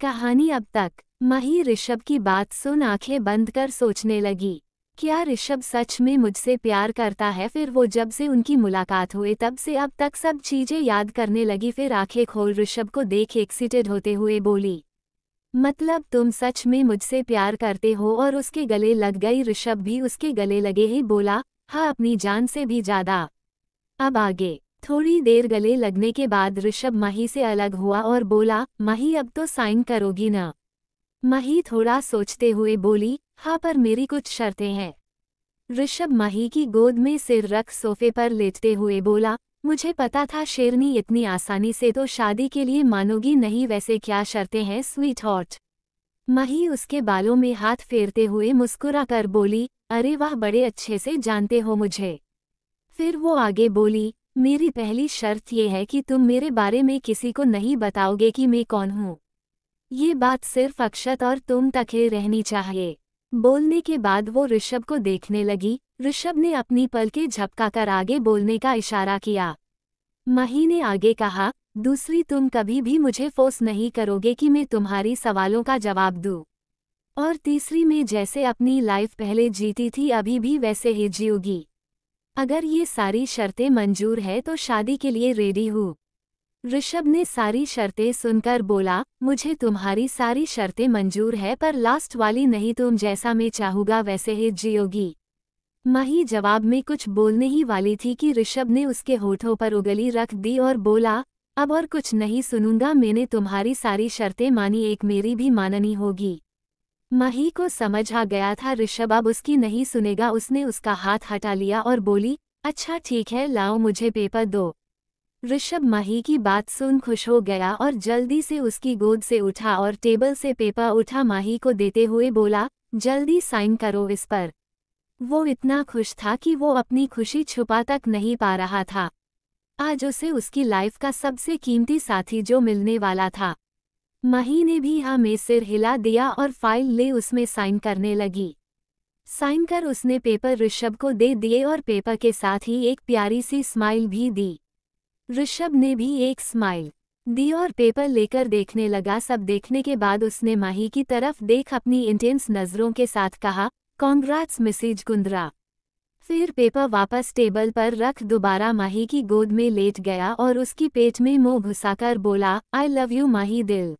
कहानी अब तक मही ऋषभ की बात सुन आंखें बंद कर सोचने लगी क्या ऋषभ सच में मुझसे प्यार करता है फिर वो जब से उनकी मुलाकात हुए तब से अब तक सब चीजें याद करने लगी फिर आंखें खोल ऋषभ को देख एक्सीटेड होते हुए बोली मतलब तुम सच में मुझसे प्यार करते हो और उसके गले लग गई ऋषभ भी उसके गले लगे ही बोला हाँ अपनी जान से भी ज्यादा अब आगे थोड़ी देर गले लगने के बाद ऋषभ माही से अलग हुआ और बोला मही अब तो साइन करोगी ना मही थोड़ा सोचते हुए बोली हाँ पर मेरी कुछ शर्तें हैं ऋषभ माही की गोद में सिर रख सोफे पर लेटते हुए बोला मुझे पता था शेरनी इतनी आसानी से तो शादी के लिए मानोगी नहीं वैसे क्या शर्तें हैं स्वीट हॉट मही उसके बालों में हाथ फेरते हुए मुस्कुरा कर बोली अरे वाह बड़े अच्छे से जानते हो मुझे फिर वो आगे बोली मेरी पहली शर्त ये है कि तुम मेरे बारे में किसी को नहीं बताओगे कि मैं कौन हूँ ये बात सिर्फ अक्षत और तुम तक ही रहनी चाहिए बोलने के बाद वो ऋषभ को देखने लगी ऋषभ ने अपनी पलके झपका कर आगे बोलने का इशारा किया मही ने आगे कहा दूसरी तुम कभी भी मुझे फोर्स नहीं करोगे कि मैं तुम्हारी सवालों का जवाब दूँ और तीसरी मैं जैसे अपनी लाइफ पहले जीती थी अभी भी वैसे ही जीऊगी अगर ये सारी शर्तें मंजूर है तो शादी के लिए रेडी हूँ ऋषभ ने सारी शर्तें सुनकर बोला मुझे तुम्हारी सारी शर्तें मंजूर है पर लास्ट वाली नहीं तुम जैसा मैं चाहूँगा वैसे ही जियोगी मही जवाब में कुछ बोलने ही वाली थी कि ऋषभ ने उसके होठों पर उगली रख दी और बोला अब और कुछ नहीं सुनूंगा मैंने तुम्हारी सारी शर्तें मानी एक मेरी भी माननी होगी मही को समझ आ गया था ऋषभ अब उसकी नहीं सुनेगा उसने उसका हाथ हटा लिया और बोली अच्छा ठीक है लाओ मुझे पेपर दो ऋषभ मही की बात सुन खुश हो गया और जल्दी से उसकी गोद से उठा और टेबल से पेपर उठा माही को देते हुए बोला जल्दी साइन करो इस पर वो इतना खुश था कि वो अपनी खुशी छुपा तक नहीं पा रहा था आज उसे उसकी लाइफ का सबसे कीमती साथी जो मिलने वाला था मही ने भी हाँ में सिर हिला दिया और फाइल ले उसमें साइन करने लगी साइन कर उसने पेपर ऋषभ को दे दिए और पेपर के साथ ही एक प्यारी सी स्माइल भी दी ऋषभ ने भी एक स्माइल दी और पेपर लेकर देखने लगा सब देखने के बाद उसने माही की तरफ देख अपनी इंटेंस नज़रों के साथ कहा कॉन्ग्रेट्स मिसेज गुंद्रा फिर पेपर वापस टेबल पर रख दोबारा माही की गोद में लेट गया और उसकी पेट में मुंह घुसाकर बोला आई लव यू माही दिल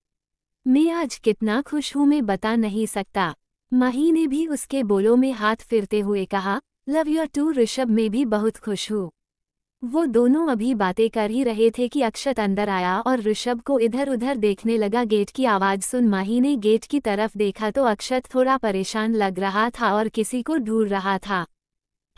मैं आज कितना खुश हूँ मैं बता नहीं सकता माही ने भी उसके बोलों में हाथ फिरते हुए कहा लव योर टू ऋषभ में भी बहुत खुश हूँ वो दोनों अभी बातें कर ही रहे थे कि अक्षत अंदर आया और ऋषभ को इधर उधर देखने लगा गेट की आवाज़ सुन माही ने गेट की तरफ देखा तो अक्षत थोड़ा परेशान लग रहा था और किसी को ढूंढ रहा था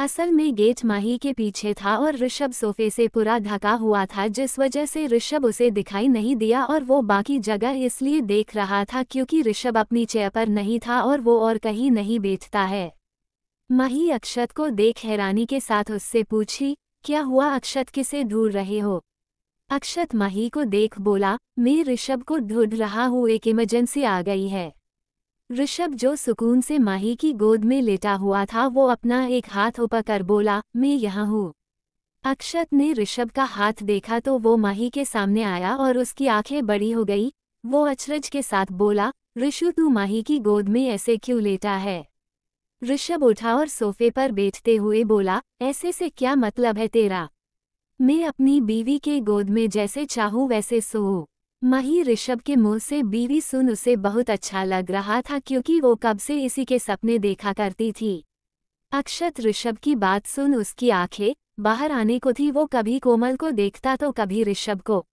असल में गेट माही के पीछे था और ऋषभ सोफे से पूरा ढका हुआ था जिस वजह से ऋषभ उसे दिखाई नहीं दिया और वो बाकी जगह इसलिए देख रहा था क्योंकि ऋषभ अपनी चेयर पर नहीं था और वो और कहीं नहीं बैठता है माही अक्षत को देख हैरानी के साथ उससे पूछी क्या हुआ अक्षत किसे ढूंढ रहे हो अक्षत माही को देख बोला मैं ऋषभ को ढूंढ रहा हूँ एक इमरजेंसी आ गई है ऋषभ जो सुकून से माही की गोद में लेटा हुआ था वो अपना एक हाथ ऊपर बोला मैं यहाँ हूँ अक्षत ने ऋषभ का हाथ देखा तो वो माही के सामने आया और उसकी आंखें बड़ी हो गई वो अचरज के साथ बोला ऋषु तू माही की गोद में ऐसे क्यों लेटा है ऋषभ उठा और सोफे पर बैठते हुए बोला ऐसे से क्या मतलब है तेरा मैं अपनी बीवी के गोद में जैसे चाहूँ वैसे सोऊँ मही ऋषभ के मुंह से बीवी सुन उसे बहुत अच्छा लग रहा था क्योंकि वो कब से इसी के सपने देखा करती थी अक्षत ऋषभ की बात सुन उसकी आंखें बाहर आने को थी वो कभी कोमल को देखता तो कभी ऋषभ को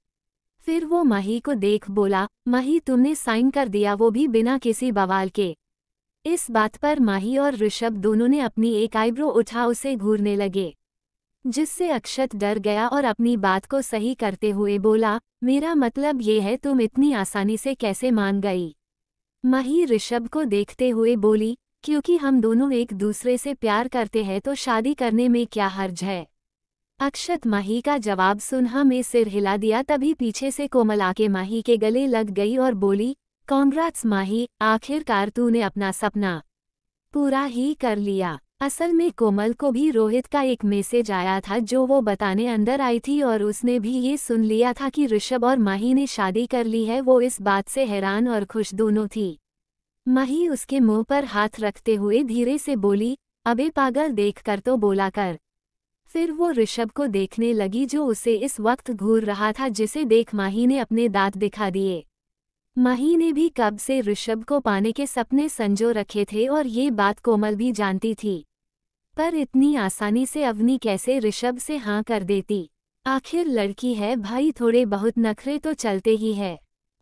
फिर वो मही को देख बोला मही तुमने साइन कर दिया वो भी बिना किसी बवाल के इस बात पर माही और ऋषभ दोनों ने अपनी एक आईब्रो उठा उसे घूरने लगे जिससे अक्षत डर गया और अपनी बात को सही करते हुए बोला मेरा मतलब ये है तुम इतनी आसानी से कैसे मान गई मही ऋषभ को देखते हुए बोली क्योंकि हम दोनों एक दूसरे से प्यार करते हैं तो शादी करने में क्या हर्ज है अक्षत माही का जवाब सुनहा में सिर हिला दिया तभी पीछे से कोमल आके माही के गले लग गई और बोली कॉन्ग्रेट्स माही आखिरकार तूने अपना सपना पूरा ही कर लिया असल में कोमल को भी रोहित का एक मैसेज आया था जो वो बताने अंदर आई थी और उसने भी ये सुन लिया था कि ऋषभ और माही ने शादी कर ली है वो इस बात से हैरान और खुश दोनों थी माही उसके मुंह पर हाथ रखते हुए धीरे से बोली अबे पागल देख कर तो बोला कर फिर वो ऋषभ को देखने लगी जो उसे इस वक्त घूर रहा था जिसे देख माही ने अपने दांत दिखा दिए माही ने भी कब से ऋषभ को पाने के सपने संजो रखे थे और ये बात कोमल भी जानती थी पर इतनी आसानी से अवनी कैसे ऋषभ से हाँ कर देती आखिर लड़की है भाई थोड़े बहुत नखरे तो चलते ही है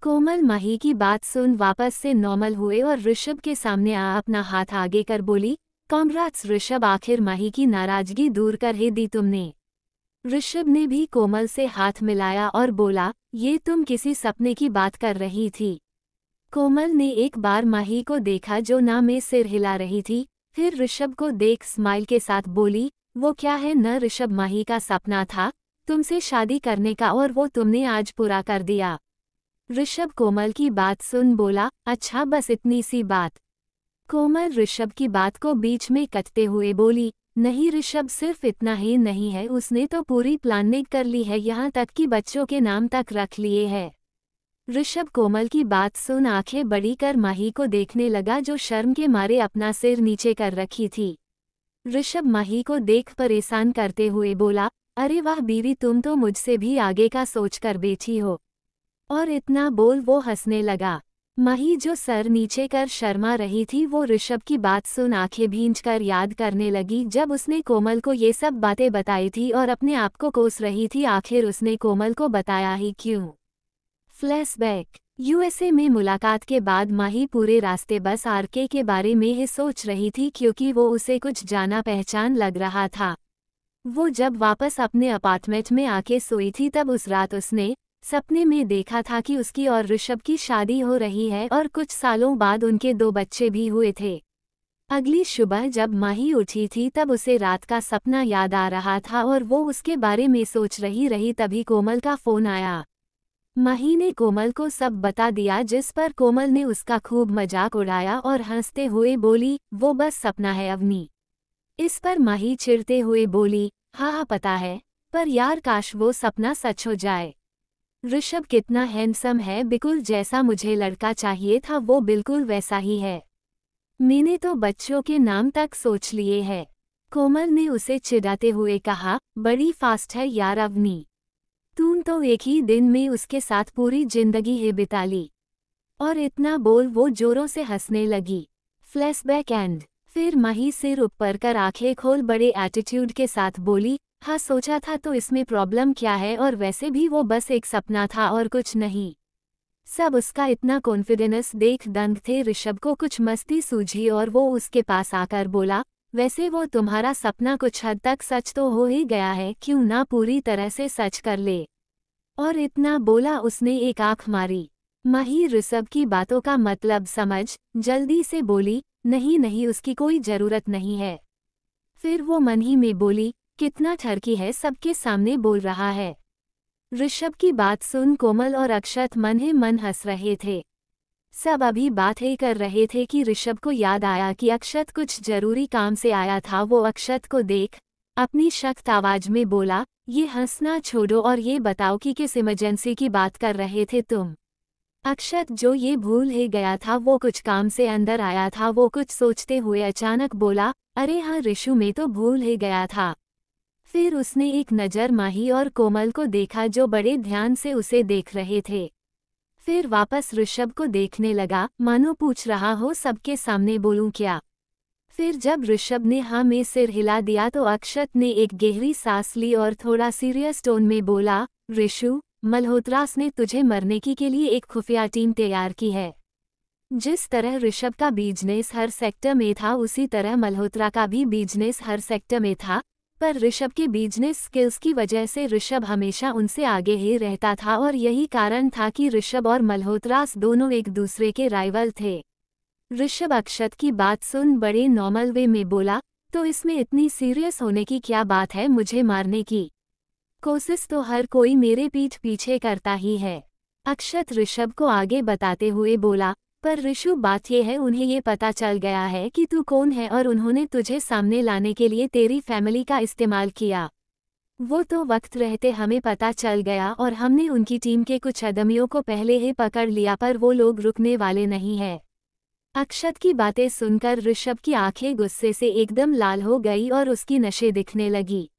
कोमल माही की बात सुन वापस से नॉर्मल हुए और ऋषभ के सामने आ अपना हाथ आगे कर बोली कॉमराट्स ऋषभ आखिर माही की नाराजगी दूर कर ही दी तुमने ऋषभ ने भी कोमल से हाथ मिलाया और बोला ये तुम किसी सपने की बात कर रही थी कोमल ने एक बार माही को देखा जो ना में सिर हिला रही थी फिर ऋषभ को देख स्माइल के साथ बोली वो क्या है न ऋषभ माही का सपना था तुमसे शादी करने का और वो तुमने आज पूरा कर दिया ऋषभ कोमल की बात सुन बोला अच्छा बस इतनी सी बात कोमल ऋषभ की बात को बीच में कटते हुए बोली नहीं ऋषभ सिर्फ इतना ही नहीं है उसने तो पूरी प्लानिंग कर ली है यहाँ तक कि बच्चों के नाम तक रख लिए है ऋषभ कोमल की बात सुन आंखें बड़ी कर माही को देखने लगा जो शर्म के मारे अपना सिर नीचे कर रखी थी ऋषभ माही को देख परेशान करते हुए बोला अरे वाह बीवी तुम तो मुझसे भी आगे का सोच कर बैठी हो और इतना बोल वो हंसने लगा माही जो सर नीचे कर शर्मा रही थी वो ऋषभ की बात सुन आंखें भींच कर याद करने लगी जब उसने कोमल को ये सब बातें बताई थी और अपने आप को कोस रही थी आखिर उसने कोमल को बताया ही क्यों फ्लैशबैक यूएसए में मुलाकात के बाद माही पूरे रास्ते बस आरके के बारे में ही सोच रही थी क्योंकि वो उसे कुछ जाना पहचान लग रहा था वो जब वापस अपने अपार्टमेंट में आके सोई थी तब उस रात उसने सपने में देखा था कि उसकी और ऋषभ की शादी हो रही है और कुछ सालों बाद उनके दो बच्चे भी हुए थे अगली सुबह जब माही उठी थी तब उसे रात का सपना याद आ रहा था और वो उसके बारे में सोच रही रही तभी कोमल का फोन आया माही ने कोमल को सब बता दिया जिस पर कोमल ने उसका खूब मजाक उड़ाया और हंसते हुए बोली वो बस सपना है अवनी इस पर माही चिरते हुए बोली हाँ हा पता है पर यार काश वो सपना सच हो जाए ऋषभ कितना हैंडसम है बिल्कुल जैसा मुझे लड़का चाहिए था वो बिल्कुल वैसा ही है मैंने तो बच्चों के नाम तक सोच लिए है कोमल ने उसे चिढ़ाते हुए कहा बड़ी फास्ट है यार अवनी तुम तो एक ही दिन में उसके साथ पूरी जिंदगी है बिता ली और इतना बोल वो जोरों से हंसने लगी फ्लैशबैक एंड फिर माही सिर ऊपर कर आंखें खोल बड़े एटीट्यूड के साथ बोली हाँ सोचा था तो इसमें प्रॉब्लम क्या है और वैसे भी वो बस एक सपना था और कुछ नहीं सब उसका इतना कॉन्फिडेंस देख दंग थे ऋषभ को कुछ मस्ती सूझी और वो उसके पास आकर बोला वैसे वो तुम्हारा सपना कुछ हद तक सच तो हो ही गया है क्यों ना पूरी तरह से सच कर ले और इतना बोला उसने एक आंख मारी मही ऋषभ की बातों का मतलब समझ जल्दी से बोली नहीं नहीं उसकी कोई जरूरत नहीं है फिर वो मन ही में बोली कितना ठरकी है सबके सामने बोल रहा है ऋषभ की बात सुन कोमल और अक्षत मन ही मन हंस रहे थे सब अभी बात ही कर रहे थे कि ऋषभ को याद आया कि अक्षत कुछ जरूरी काम से आया था वो अक्षत को देख अपनी शख्त आवाज में बोला ये हंसना छोड़ो और ये बताओ कि किस इमरजेंसी की बात कर रहे थे तुम अक्षत जो ये भूल ही गया था वो कुछ काम से अंदर आया था वो कुछ सोचते हुए अचानक बोला अरे हाँ ऋषु में तो भूल ही गया था फिर उसने एक नज़र माही और कोमल को देखा जो बड़े ध्यान से उसे देख रहे थे फिर वापस ऋषभ को देखने लगा मानो पूछ रहा हो सबके सामने बोलूं क्या फिर जब ऋषभ ने हाँ में सिर हिला दिया तो अक्षत ने एक गहरी सांस ली और थोड़ा सीरियस टोन में बोला ऋषु मल्होत्रास ने तुझे मरने की के लिए एक खुफिया टीम तैयार की है जिस तरह ऋषभ का बिजनेस हर सेक्टर में था उसी तरह मल्होत्रा का भी बिजनेस हर सेक्टर में था पर ऋषभ के बिजनेस स्किल्स की वजह से ऋषभ हमेशा उनसे आगे ही रहता था और यही कारण था कि ऋषभ और मल्होत्रास दोनों एक दूसरे के राइवल थे ऋषभ अक्षत की बात सुन बड़े नॉर्मल वे में बोला तो इसमें इतनी सीरियस होने की क्या बात है मुझे मारने की कोशिश तो हर कोई मेरे पीठ पीछे करता ही है अक्षत ऋषभ को आगे बताते हुए बोला पर ऋषु यह है उन्हें ये पता चल गया है कि तू कौन है और उन्होंने तुझे सामने लाने के लिए तेरी फैमिली का इस्तेमाल किया वो तो वक्त रहते हमें पता चल गया और हमने उनकी टीम के कुछ अदमियों को पहले ही पकड़ लिया पर वो लोग रुकने वाले नहीं हैं अक्षत की बातें सुनकर ऋषभ की आंखें गुस्से से एकदम लाल हो गई और उसकी नशे दिखने लगी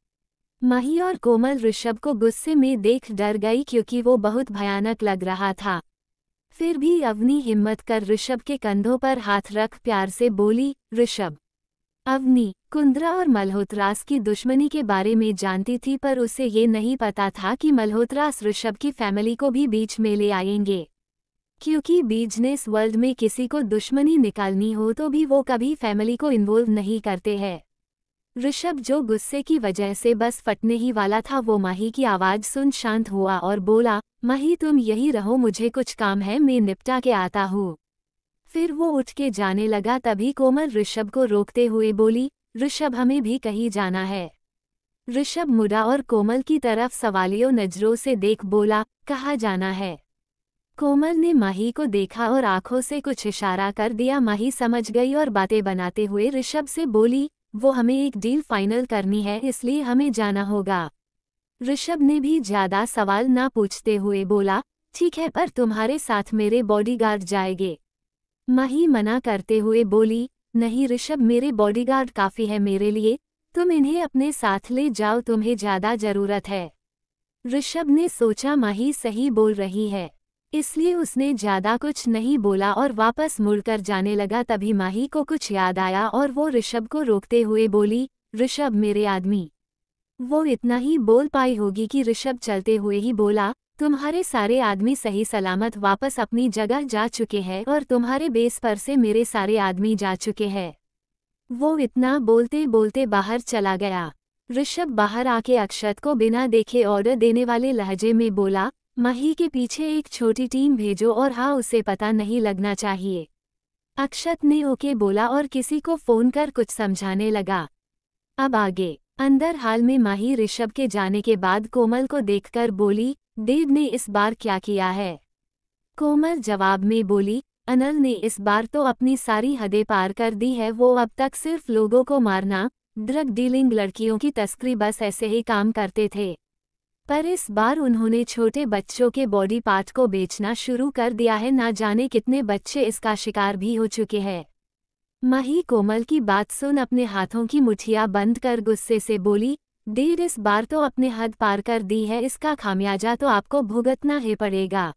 मही और कोमल ऋषभ को गुस्से में देख डर गई क्योंकि वो बहुत भयानक लग रहा था फिर भी अवनी हिम्मत कर ऋषभ के कंधों पर हाथ रख प्यार से बोली ऋषभ अवनी कुंद्रा और मल्होत्रास की दुश्मनी के बारे में जानती थी पर उसे ये नहीं पता था कि मल्होत्रास ऋषभ की फैमिली को भी बीच में ले आएंगे क्योंकि बिजनेस वर्ल्ड में किसी को दुश्मनी निकालनी हो तो भी वो कभी फैमिली को इन्वॉल्व नहीं करते हैं ऋषभ जो गुस्से की वजह से बस फटने ही वाला था वो माही की आवाज़ सुन शांत हुआ और बोला माही तुम यही रहो मुझे कुछ काम है मैं निपटा के आता हूँ फिर वो उठ के जाने लगा तभी कोमल ऋषभ को रोकते हुए बोली ऋषभ हमें भी कहीं जाना है ऋषभ मुड़ा और कोमल की तरफ सवालियों नजरों से देख बोला कहा जाना है कोमल ने माही को देखा और आंखों से कुछ इशारा कर दिया माही समझ गई और बातें बनाते हुए ऋषभ से बोली वो हमें एक डील फाइनल करनी है इसलिए हमें जाना होगा ऋषभ ने भी ज्यादा सवाल ना पूछते हुए बोला ठीक है पर तुम्हारे साथ मेरे बॉडीगार्ड जाएंगे मही मना करते हुए बोली नहीं ऋषभ मेरे बॉडीगार्ड काफ़ी है मेरे लिए तुम इन्हें अपने साथ ले जाओ तुम्हें ज़्यादा ज़रूरत है ऋषभ ने सोचा माही सही बोल रही है इसलिए उसने ज्यादा कुछ नहीं बोला और वापस मुड़कर जाने लगा तभी माही को कुछ याद आया और वो ऋषभ को रोकते हुए बोली ऋषभ मेरे आदमी वो इतना ही बोल पाई होगी कि ऋषभ चलते हुए ही बोला तुम्हारे सारे आदमी सही सलामत वापस अपनी जगह जा चुके हैं और तुम्हारे बेस पर से मेरे सारे आदमी जा चुके हैं वो इतना बोलते बोलते बाहर चला गया ऋषभ बाहर आके अक्षत को बिना देखे ऑर्डर देने वाले लहजे में बोला मही के पीछे एक छोटी टीम भेजो और हाँ उसे पता नहीं लगना चाहिए अक्षत ने ओके बोला और किसी को फोन कर कुछ समझाने लगा अब आगे अंदर हाल में माही ऋषभ के जाने के बाद कोमल को देखकर बोली देव ने इस बार क्या किया है कोमल जवाब में बोली अनल ने इस बार तो अपनी सारी हदें पार कर दी है वो अब तक सिर्फ लोगों को मारना ड्रग डीलिंग लड़कियों की तस्करी बस ऐसे ही काम करते थे पर इस बार उन्होंने छोटे बच्चों के बॉडी पार्ट को बेचना शुरू कर दिया है ना जाने कितने बच्चे इसका शिकार भी हो चुके हैं मही कोमल की बात सुन अपने हाथों की मुठिया बंद कर गुस्से से बोली देर इस बार तो अपने हद पार कर दी है इसका खामियाजा तो आपको भुगतना ही पड़ेगा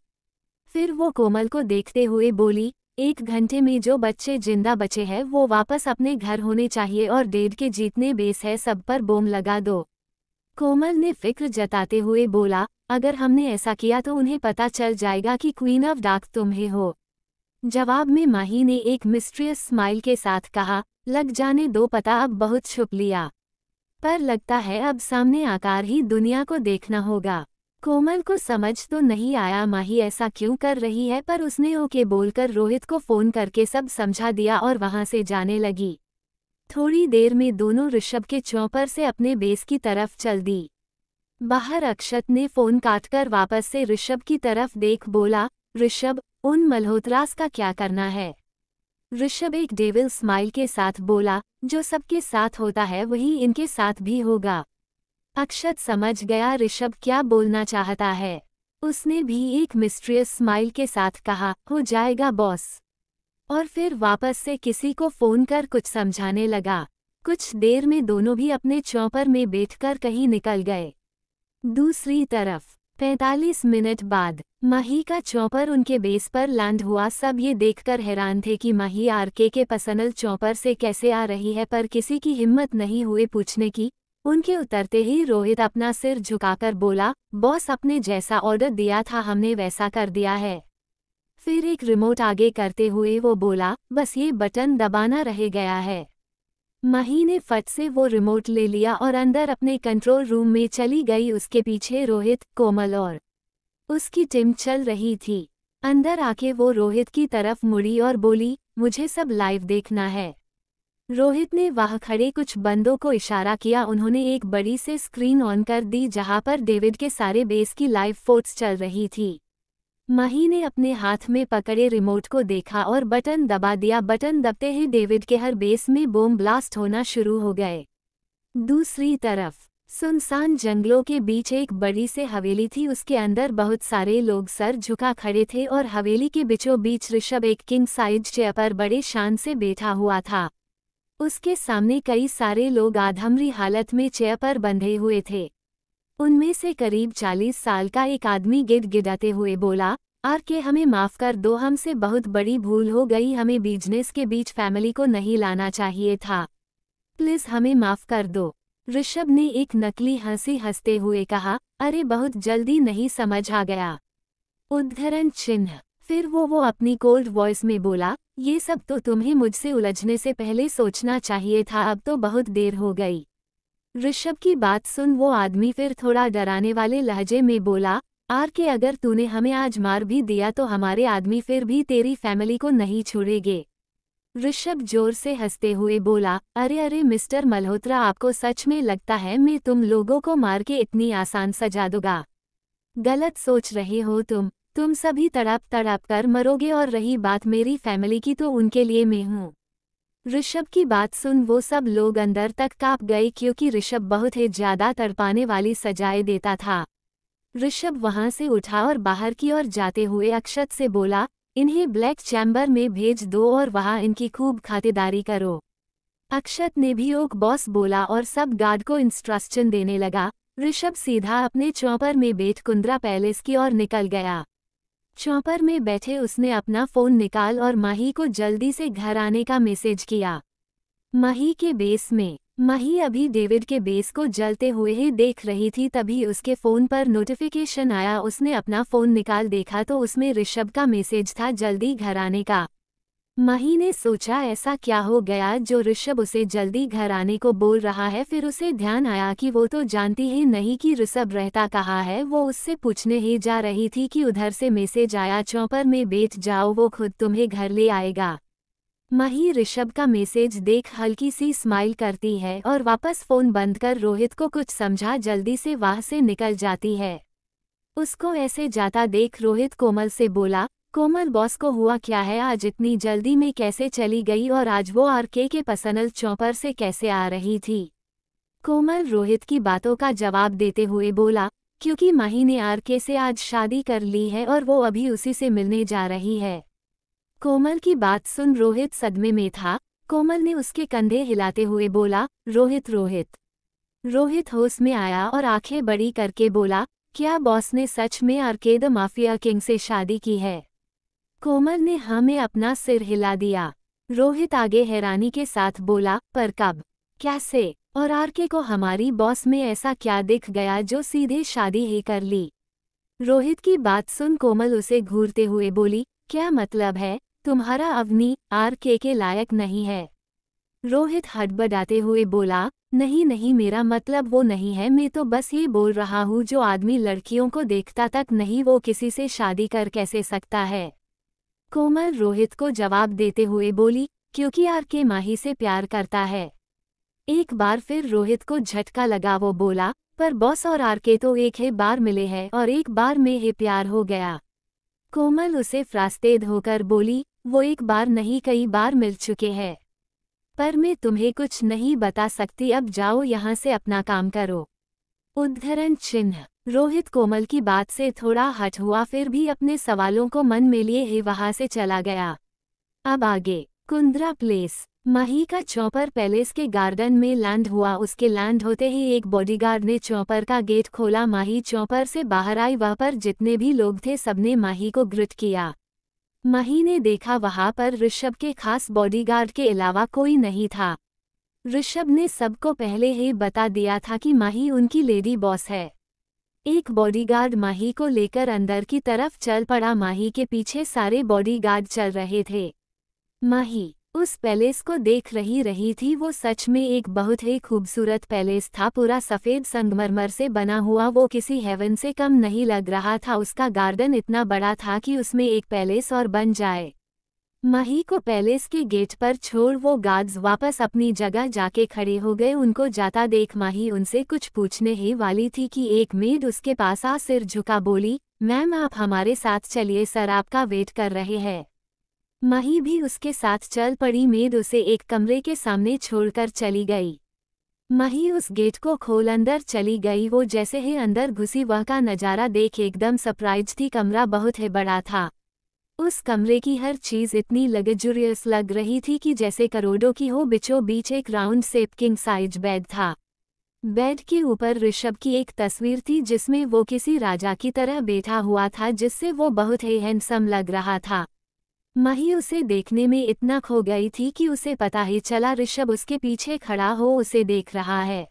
फिर वो कोमल को देखते हुए बोली एक घंटे में जो बच्चे जिंदा बचे हैं वो वापस अपने घर होने चाहिए और डेढ़ के जीतने बेस है सब पर बोम लगा दो कोमल ने फिक्र जताते हुए बोला अगर हमने ऐसा किया तो उन्हें पता चल जाएगा कि क्वीन ऑफ डार्क तुम्हें हो जवाब में माही ने एक मिस्ट्रियस स्माइल के साथ कहा लग जाने दो पता अब बहुत छुप लिया पर लगता है अब सामने आकार ही दुनिया को देखना होगा कोमल को समझ तो नहीं आया माही ऐसा क्यों कर रही है पर उसने ओके बोलकर रोहित को फ़ोन करके सब समझा दिया और वहां से जाने लगी थोड़ी देर में दोनों ऋषभ के चौपर से अपने बेस की तरफ चल दी बाहर अक्षत ने फोन काटकर वापस से ऋषभ की तरफ देख बोला ऋषभ उन मल्होत्रास का क्या करना है ऋषभ एक डेविल स्माइल के साथ बोला जो सबके साथ होता है वही इनके साथ भी होगा अक्षत समझ गया ऋषभ क्या बोलना चाहता है उसने भी एक मिस्ट्रियस स्माइल के साथ कहा हो जाएगा बॉस और फिर वापस से किसी को फोन कर कुछ समझाने लगा कुछ देर में दोनों भी अपने चौपर में बैठकर कहीं निकल गए दूसरी तरफ 45 मिनट बाद माही का चौपर उनके बेस पर लैंड हुआ सब ये देखकर हैरान थे कि माही आरके के पर्सनल चौपर से कैसे आ रही है पर किसी की हिम्मत नहीं हुए पूछने की उनके उतरते ही रोहित अपना सिर झुकाकर बोला बॉस अपने जैसा ऑर्डर दिया था हमने वैसा कर दिया है फिर एक रिमोट आगे करते हुए वो बोला बस ये बटन दबाना रह गया है मही ने फट से वो रिमोट ले लिया और अंदर अपने कंट्रोल रूम में चली गई उसके पीछे रोहित कोमल और उसकी टीम चल रही थी अंदर आके वो रोहित की तरफ मुड़ी और बोली मुझे सब लाइव देखना है रोहित ने वहाँ खड़े कुछ बंदों को इशारा किया उन्होंने एक बड़ी से स्क्रीन ऑन कर दी जहाँ पर डेविड के सारे बेस की लाइव फोट्स चल रही थी माही ने अपने हाथ में पकड़े रिमोट को देखा और बटन दबा दिया बटन दबते ही डेविड के हर बेस में बोम ब्लास्ट होना शुरू हो गए दूसरी तरफ सुनसान जंगलों के बीच एक बड़ी से हवेली थी उसके अंदर बहुत सारे लोग सर झुका खड़े थे और हवेली के बिचों बीच ऋषभ एक किंग साइज चेयर पर बड़े शान से बैठा हुआ था उसके सामने कई सारे लोग आधमरी हालत में चेयर पर बंधे हुए थे उनमें से करीब चालीस साल का एक आदमी गिद गिदाते हुए बोला आर के हमें माफ़ कर दो हमसे बहुत बड़ी भूल हो गई हमें बिजनेस के बीच फैमिली को नहीं लाना चाहिए था प्लीज़ हमें माफ़ कर दो ऋषभ ने एक नकली हंसी हंसते हुए कहा अरे बहुत जल्दी नहीं समझ आ गया उद्धरण चिन्ह फिर वो वो अपनी कोल्ड वॉइस में बोला ये सब तो तुम्हें मुझसे उलझने से पहले सोचना चाहिए था अब तो बहुत देर हो गई ऋषभ की बात सुन वो आदमी फिर थोड़ा डराने वाले लहजे में बोला आर के अगर तूने हमें आज मार भी दिया तो हमारे आदमी फिर भी तेरी फैमिली को नहीं छोड़ेंगे ऋषभ जोर से हंसते हुए बोला अरे अरे मिस्टर मल्होत्रा आपको सच में लगता है मैं तुम लोगों को मार के इतनी आसान सजा दूंगा गलत सोच रहे हो तुम तुम सभी तड़प तड़प कर मरोगे और रही बात मेरी फैमिली की तो उनके लिए मैं हूँ ऋषभ की बात सुन वो सब लोग अंदर तक कांप गए क्योंकि ऋषभ बहुत ही ज्यादा तड़पाने वाली सजाए देता था ऋषभ वहां से उठा और बाहर की ओर जाते हुए अक्षत से बोला इन्हें ब्लैक चैम्बर में भेज दो और वहां इनकी खूब खातेदारी करो अक्षत ने भी ओक बॉस बोला और सब गार्ड को इंस्ट्रक्शन देने लगा ऋषभ सीधा अपने चौपर में बैठ कुंद्रा पैलेस की ओर निकल गया चौपर में बैठे उसने अपना फोन निकाल और माही को जल्दी से घर आने का मैसेज किया माही के बेस में माही अभी डेविड के बेस को जलते हुए ही देख रही थी तभी उसके फ़ोन पर नोटिफिकेशन आया उसने अपना फ़ोन निकाल देखा तो उसमें ऋषभ का मैसेज था जल्दी घर आने का मही ने सोचा ऐसा क्या हो गया जो ऋषभ उसे जल्दी घर आने को बोल रहा है फिर उसे ध्यान आया कि वो तो जानती ही नहीं कि ऋषभ रहता कहाँ है वो उससे पूछने ही जा रही थी कि उधर से मैसेज आया चौपर में बैठ जाओ वो खुद तुम्हें घर ले आएगा मही ऋषभ का मैसेज देख हल्की सी स्माइल करती है और वापस फ़ोन बंद कर रोहित को कुछ समझा जल्दी से वहाँ से निकल जाती है उसको ऐसे जाता देख रोहित कोमल से बोला कोमल बॉस को हुआ क्या है आज इतनी जल्दी में कैसे चली गई और आज वो आरके के पर्सनल चौपर से कैसे आ रही थी कोमल रोहित की बातों का जवाब देते हुए बोला क्योंकि माही ने आरके से आज शादी कर ली है और वो अभी उसी से मिलने जा रही है कोमल की बात सुन रोहित सदमे में था कोमल ने उसके कंधे हिलाते हुए बोला रोहित रोहित रोहित होश में आया और आंखें बड़ी करके बोला क्या बॉस ने सच में आर्केद माफिया किंग से शादी की है कोमल ने हमें हाँ अपना सिर हिला दिया रोहित आगे हैरानी के साथ बोला पर कब कैसे और आरके को हमारी बॉस में ऐसा क्या दिख गया जो सीधे शादी ही कर ली रोहित की बात सुन कोमल उसे घूरते हुए बोली क्या मतलब है तुम्हारा अवनी आर के के लायक नहीं है रोहित हड़बड़ाते हुए बोला नहीं नहीं मेरा मतलब वो नहीं है मैं तो बस ये बोल रहा हूँ जो आदमी लड़कियों को देखता तक नहीं वो किसी से शादी कर कैसे सकता है कोमल रोहित को जवाब देते हुए बोली क्योंकि आर के माही से प्यार करता है एक बार फिर रोहित को झटका लगा वो बोला पर बॉस और आर के तो एक ही बार मिले हैं और एक बार में ही प्यार हो गया कोमल उसे फ्रास्तेद होकर बोली वो एक बार नहीं कई बार मिल चुके हैं पर मैं तुम्हें कुछ नहीं बता सकती अब जाओ यहाँ से अपना काम करो उद्धरण चिन्ह रोहित कोमल की बात से थोड़ा हट हुआ फिर भी अपने सवालों को मन में लिए ही वहां से चला गया अब आगे कुंद्रा प्लेस मही का चौपर पैलेस के गार्डन में लैंड हुआ उसके लैंड होते ही एक बॉडीगार्ड ने चौपर का गेट खोला माही चौपर से बाहर आई वह पर जितने भी लोग थे सबने माही को ग्रिट किया माही ने देखा वहां पर ऋषभ के खास बॉडीगार्ड के अलावा कोई नहीं था ऋषभ ने सबको पहले ही बता दिया था कि माही उनकी लेडी बॉस है एक बॉडीगार्ड माही को लेकर अंदर की तरफ चल पड़ा माही के पीछे सारे बॉडीगार्ड चल रहे थे माही उस पैलेस को देख रही रही थी वो सच में एक बहुत ही खूबसूरत पैलेस था पूरा सफ़ेद संगमरमर से बना हुआ वो किसी हेवन से कम नहीं लग रहा था उसका गार्डन इतना बड़ा था कि उसमें एक पैलेस और बन जाए मही को पैलेस के गेट पर छोड़ वो गार्ड्स वापस अपनी जगह जाके खड़े हो गए उनको जाता देख माही उनसे कुछ पूछने ही वाली थी कि एक मेड उसके पास आ सिर झुका बोली मैम आप हमारे साथ चलिए सर आपका वेट कर रहे हैं मही भी उसके साथ चल पड़ी मेड उसे एक कमरे के सामने छोड़कर चली गई मही उस गेट को खोल अंदर चली गई वो जैसे ही अंदर घुसी वह का नज़ारा देख एकदम सरप्राइज थी कमरा बहुत ही बड़ा था उस कमरे की हर चीज इतनी लगजूरियस लग रही थी कि जैसे करोड़ों की हो बिचो बीच एक round shape king size bed था बेड के ऊपर ऋषभ की एक तस्वीर थी जिसमें वो किसी राजा की तरह बैठा हुआ था जिससे वो बहुत ही हैंडसम लग रहा था मही उसे देखने में इतना खो गई थी कि उसे पता ही चला ऋषभ उसके पीछे खड़ा हो उसे देख रहा है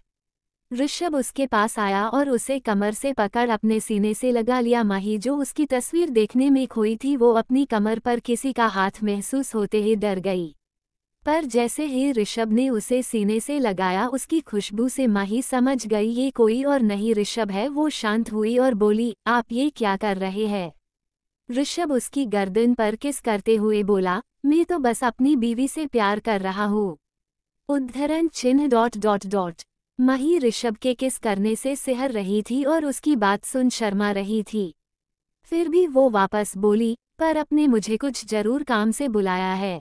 ऋषभ उसके पास आया और उसे कमर से पकड़ अपने सीने से लगा लिया माही जो उसकी तस्वीर देखने में खोई थी वो अपनी कमर पर किसी का हाथ महसूस होते ही डर गई पर जैसे ही ऋषभ ने उसे सीने से लगाया उसकी खुशबू से माही समझ गई ये कोई और नहीं ऋषभ है वो शांत हुई और बोली आप ये क्या कर रहे हैं ऋषभ उसकी गर्दन पर किस करते हुए बोला मैं तो बस अपनी बीवी से प्यार कर रहा हूँ उद्धरण चिन्ह डॉट डॉट डॉट मही ऋषभ के किस करने से सिहर रही थी और उसकी बात सुन शर्मा रही थी फिर भी वो वापस बोली पर अपने मुझे कुछ जरूर काम से बुलाया है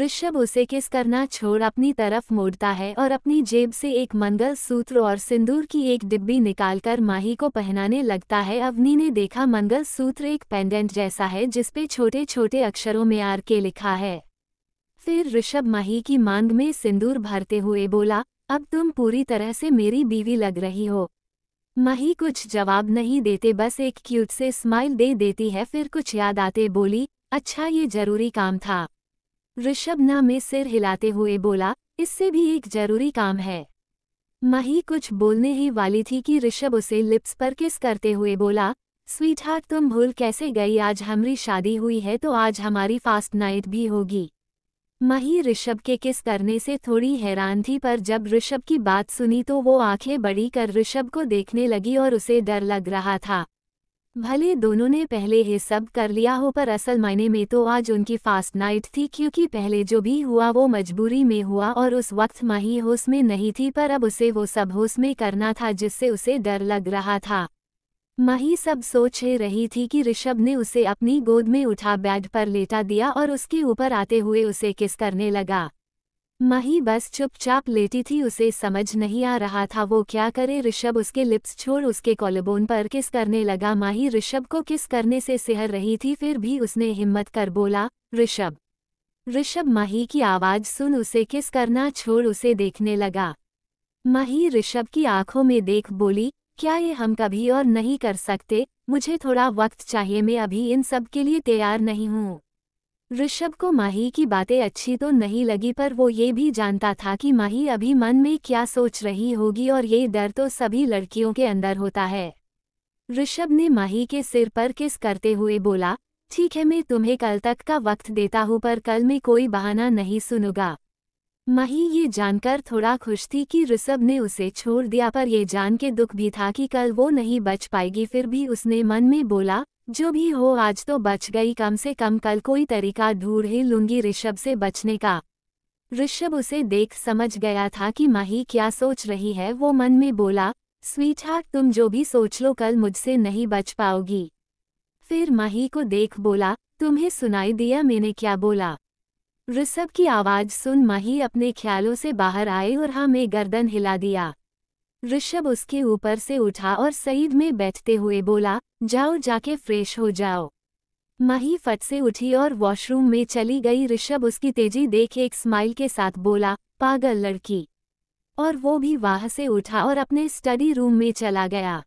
ऋषभ उसे किस करना छोड़ अपनी तरफ मोड़ता है और अपनी जेब से एक मंगल सूत्र और सिंदूर की एक डिब्बी निकालकर माही को पहनाने लगता है अवनी ने देखा मंगल सूत्र एक पेंडेंट जैसा है जिसपे छोटे छोटे अक्षरों में आर के लिखा है फिर ऋषभ माही की मांग में सिंदूर भरते हुए बोला अब तुम पूरी तरह से मेरी बीवी लग रही हो मही कुछ जवाब नहीं देते बस एक क्यूट से स्माइल दे देती है फिर कुछ याद आते बोली अच्छा ये जरूरी काम था ऋषभ न में सिर हिलाते हुए बोला इससे भी एक जरूरी काम है मही कुछ बोलने ही वाली थी कि ऋषभ उसे लिप्स पर किस करते हुए बोला स्वीट हार्ट तुम भूल कैसे गई आज हमारी शादी हुई है तो आज हमारी फास्ट नाइट भी होगी मही ऋषभ के किस करने से थोड़ी हैरान थी पर जब ऋषभ की बात सुनी तो वो आंखें बड़ी कर ऋषभ को देखने लगी और उसे डर लग रहा था भले दोनों ने पहले ही सब कर लिया हो पर असल मायने में तो आज उनकी फास्ट नाइट थी क्योंकि पहले जो भी हुआ वो मजबूरी में हुआ और उस वक्त माही होश में नहीं थी पर अब उसे वो सब होश में करना था जिससे उसे डर लग रहा था मही सब सोच ही रही थी कि ऋषभ ने उसे अपनी गोद में उठा बेड पर लेटा दिया और उसके ऊपर आते हुए उसे किस करने लगा मही बस चुपचाप लेटी थी उसे समझ नहीं आ रहा था वो क्या करे ऋषभ उसके लिप्स छोड़ उसके कॉलबोन पर किस करने लगा माही ऋषभ को किस करने से सिहर रही थी फिर भी उसने हिम्मत कर बोला ऋषभ ऋषभ माही की आवाज़ सुन उसे किस करना छोड़ उसे देखने लगा माही ऋषभ की आंखों में देख बोली क्या ये हम कभी और नहीं कर सकते मुझे थोड़ा वक्त चाहिए मैं अभी इन सब के लिए तैयार नहीं हूँ ऋषभ को माही की बातें अच्छी तो नहीं लगी पर वो ये भी जानता था कि माही अभी मन में क्या सोच रही होगी और ये डर तो सभी लड़कियों के अंदर होता है ऋषभ ने माही के सिर पर किस करते हुए बोला ठीक है मैं तुम्हें कल तक का वक्त देता हूँ पर कल मैं कोई बहाना नहीं सुनूंगा मही ये जानकर थोड़ा खुश थी कि ऋषभ ने उसे छोड़ दिया पर ये जान के दुख भी था कि कल वो नहीं बच पाएगी फिर भी उसने मन में बोला जो भी हो आज तो बच गई कम से कम कल कोई तरीका ढूंढ ही लूंगी ऋषभ से बचने का ऋषभ उसे देख समझ गया था कि माही क्या सोच रही है वो मन में बोला स्वीट हार्ट तुम जो भी सोच लो कल मुझसे नहीं बच पाओगी फिर माही को देख बोला तुम्हें सुनाई दिया मैंने क्या बोला ऋषभ की आवाज़ सुन माही अपने ख्यालों से बाहर आए और हमें हाँ, गर्दन हिला दिया ऋषभ उसके ऊपर से उठा और सईद में बैठते हुए बोला जाओ जाके फ्रेश हो जाओ माही फट से उठी और वॉशरूम में चली गई ऋषभ उसकी तेजी देख एक स्माइल के साथ बोला पागल लड़की और वो भी वाह से उठा और अपने स्टडी रूम में चला गया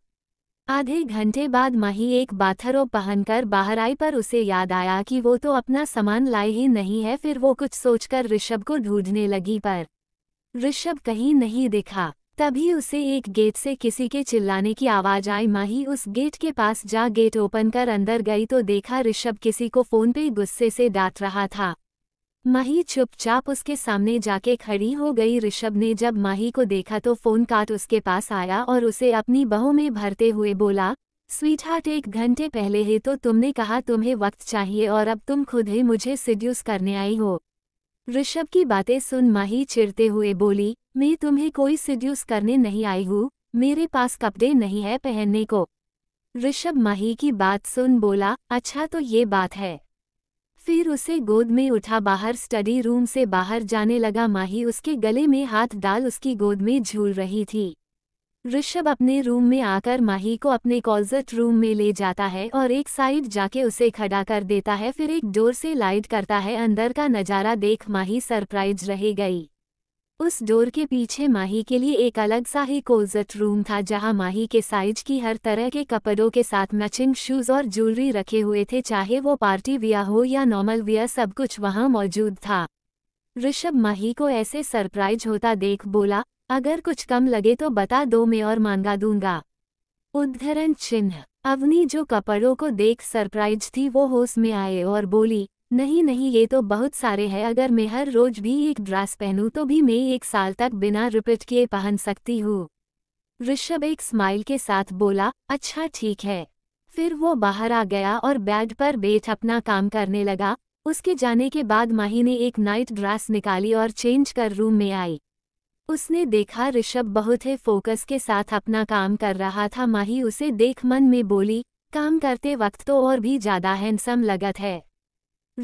आधे घंटे बाद माही एक बाथरों पहनकर बाहर आई पर उसे याद आया कि वो तो अपना सामान लाए ही नहीं है फिर वो कुछ सोचकर ऋषभ को ढूंढने लगी पर ऋषभ कहीं नहीं दिखा तभी उसे एक गेट से किसी के चिल्लाने की आवाज़ आई माही उस गेट के पास जा गेट ओपन कर अंदर गई तो देखा ऋषभ किसी को फ़ोन पे गुस्से से डांट रहा था माही चुपचाप उसके सामने जाके खड़ी हो गई ऋषभ ने जब माही को देखा तो फोन काट उसके पास आया और उसे अपनी बहू में भरते हुए बोला स्वीट हार्ट एक घंटे पहले ही तो तुमने कहा तुम्हें वक्त चाहिए और अब तुम खुद ही मुझे सिड्यूस करने आई हो ऋषभ की बातें सुन माही चिरते हुए बोली मैं तुम्हें कोई सिड्यूस करने नहीं आई हूँ मेरे पास कपड़े नहीं है पहनने को ऋषभ माही की बात सुन बोला अच्छा तो ये बात है फिर उसे गोद में उठा बाहर स्टडी रूम से बाहर जाने लगा माही उसके गले में हाथ डाल उसकी गोद में झूल रही थी ऋषभ अपने रूम में आकर माही को अपने कॉल्जट रूम में ले जाता है और एक साइड जाके उसे खड़ा कर देता है फिर एक डोर से लाइट करता है अंदर का नज़ारा देख माही सरप्राइज रह गई उस डोर के पीछे माही के लिए एक अलग सा ही कोजट रूम था जहां माही के साइज की हर तरह के कपड़ों के साथ मैचिंग शूज और ज्वेलरी रखे हुए थे चाहे वो पार्टी विया हो या नॉर्मल विया सब कुछ वहां मौजूद था ऋषभ माही को ऐसे सरप्राइज होता देख बोला अगर कुछ कम लगे तो बता दो मैं और मांगा दूंगा उद्धरण चिन्ह अवनी जो कपड़ों को देख सरप्राइज थी वो होश में आए और बोली नहीं नहीं ये तो बहुत सारे हैं अगर मैं हर रोज भी एक ड्रेस पहनूं तो भी मैं एक साल तक बिना रिपीट किए पहन सकती हूँ ऋषभ एक स्माइल के साथ बोला अच्छा ठीक है फिर वो बाहर आ गया और बेड पर बैठ अपना काम करने लगा उसके जाने के बाद माही ने एक नाइट ड्रेस निकाली और चेंज कर रूम में आई उसने देखा ऋषभ बहुत ही फोकस के साथ अपना काम कर रहा था माही उसे देख मन में बोली काम करते वक्त तो और भी ज़्यादा हैंडसम लगत है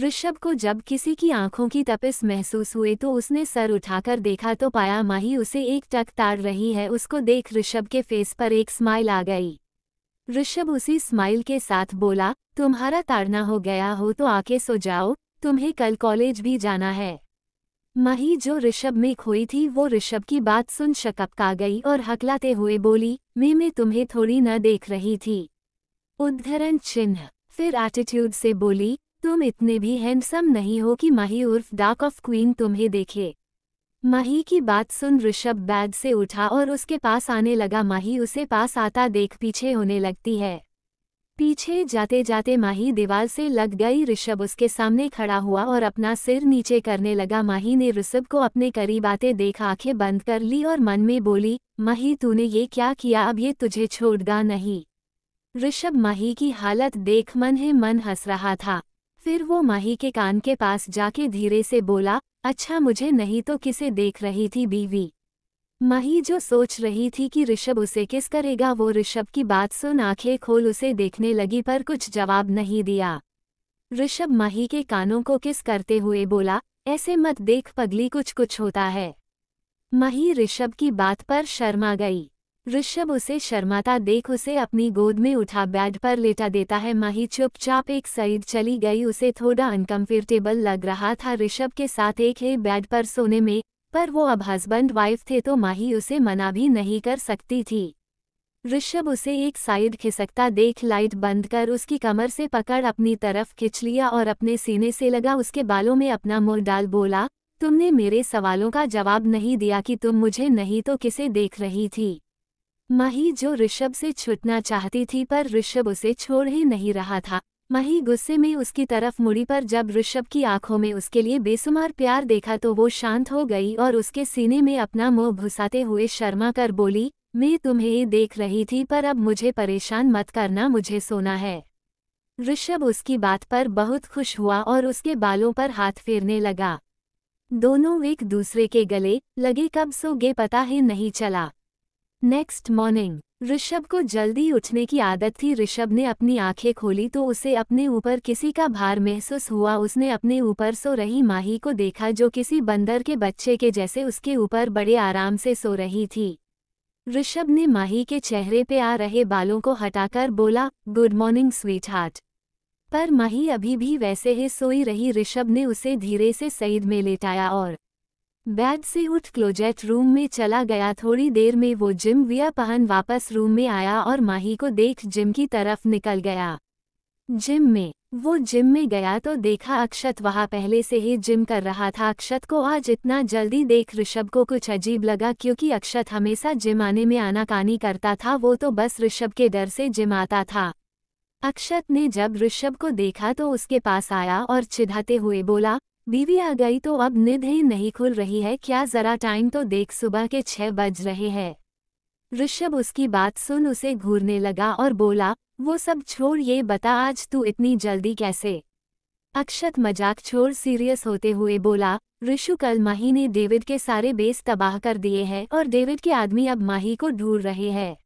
ऋषभ को जब किसी की आंखों की तपिस महसूस हुए तो उसने सर उठाकर देखा तो पाया माही उसे एक टक तार रही है उसको देख ऋषभ के फेस पर एक स्माइल आ गई ऋषभ उसी स्माइल के साथ बोला तुम्हारा ताड़ना हो गया हो तो आके सो जाओ तुम्हें कल कॉलेज भी जाना है मही जो ऋषभ में खोई थी वो ऋषभ की बात सुन शकपका गई और हकलाते हुए बोली मैं मैं तुम्हें थोड़ी न देख रही थी उद्धरण चिन्ह फिर एटीट्यूड से बोली तुम इतने भी हैंडसम नहीं हो कि माही उर्फ डाक ऑफ क्वीन तुम्हें देखे माही की बात सुन ऋषभ बैग से उठा और उसके पास आने लगा माही उसे पास आता देख पीछे होने लगती है पीछे जाते जाते माही दीवार से लग गई ऋषभ उसके सामने खड़ा हुआ और अपना सिर नीचे करने लगा माही ने ऋषभ को अपने करीब आते देख आंखें बंद कर ली और मन में बोली माही तूने ये क्या किया अब ये तुझे छोड़गा नहीं ऋषभ माही की हालत देख मन ही मन हंस रहा था फिर वो माही के कान के पास जाके धीरे से बोला अच्छा मुझे नहीं तो किसे देख रही थी बीवी माही जो सोच रही थी कि ऋषभ उसे किस करेगा वो ऋषभ की बात सुन आंखें खोल उसे देखने लगी पर कुछ जवाब नहीं दिया ऋषभ माही के कानों को किस करते हुए बोला ऐसे मत देख पगली कुछ कुछ होता है माही ऋषभ की बात पर शर्मा गई ऋषभ उसे शर्माता देख उसे अपनी गोद में उठा बेड पर लेटा देता है माही चुपचाप एक साइड चली गई उसे थोड़ा अनकंफर्टेबल लग रहा था ऋषभ के साथ एक ही बेड पर सोने में पर वो अब हस्बैंड वाइफ थे तो माही उसे मना भी नहीं कर सकती थी ऋषभ उसे एक साइड खिसकता देख लाइट बंद कर उसकी कमर से पकड़ अपनी तरफ खिंच लिया और अपने सीने से लगा उसके बालों में अपना मुँह डाल बोला तुमने मेरे सवालों का जवाब नहीं दिया कि तुम मुझे नहीं तो किसे देख रही थी मही जो ऋषभ से छुटना चाहती थी पर ऋषभ उसे छोड़ ही नहीं रहा था मही गुस्से में उसकी तरफ मुड़ी पर जब ऋषभ की आंखों में उसके लिए बेसुमार प्यार देखा तो वो शांत हो गई और उसके सीने में अपना मुंह घुसाते हुए शर्मा कर बोली मैं तुम्हें देख रही थी पर अब मुझे परेशान मत करना मुझे सोना है ऋषभ उसकी बात पर बहुत खुश हुआ और उसके बालों पर हाथ फेरने लगा दोनों एक दूसरे के गले लगे कब सो गे पता ही नहीं चला नेक्स्ट मॉर्निंग ऋषभ को जल्दी उठने की आदत थी ऋषभ ने अपनी आंखें खोली तो उसे अपने ऊपर किसी का भार महसूस हुआ उसने अपने ऊपर सो रही माही को देखा जो किसी बंदर के बच्चे के जैसे उसके ऊपर बड़े आराम से सो रही थी ऋषभ ने माही के चेहरे पे आ रहे बालों को हटाकर बोला गुड मॉर्निंग स्वीट हार्ट पर माही अभी भी वैसे ही सोई रही ऋषभ ने उसे धीरे से सईद में लेटाया और बैग से उठ क्लोजेट रूम में चला गया थोड़ी देर में वो जिम विया पहन वापस रूम में आया और माही को देख जिम की तरफ निकल गया जिम में वो जिम में गया तो देखा अक्षत वहाँ पहले से ही जिम कर रहा था अक्षत को आज इतना जल्दी देख ऋषभ को कुछ अजीब लगा क्योंकि अक्षत हमेशा जिम आने में आनाकानी करता था वो तो बस ऋषभ के डर से जिम आता था अक्षत ने जब ऋषभ को देखा तो उसके पास आया और चिढ़ाते हुए बोला बीवी आ गई तो अब निध ही नहीं खुल रही है क्या जरा टाइम तो देख सुबह के छह बज रहे हैं ऋषभ उसकी बात सुन उसे घूरने लगा और बोला वो सब छोड़ ये बता आज तू इतनी जल्दी कैसे अक्षत मजाक छोड़ सीरियस होते हुए बोला ऋषु कल माही ने डेविड के सारे बेस तबाह कर दिए हैं और डेविड के आदमी अब माही को ढूंढ रहे हैं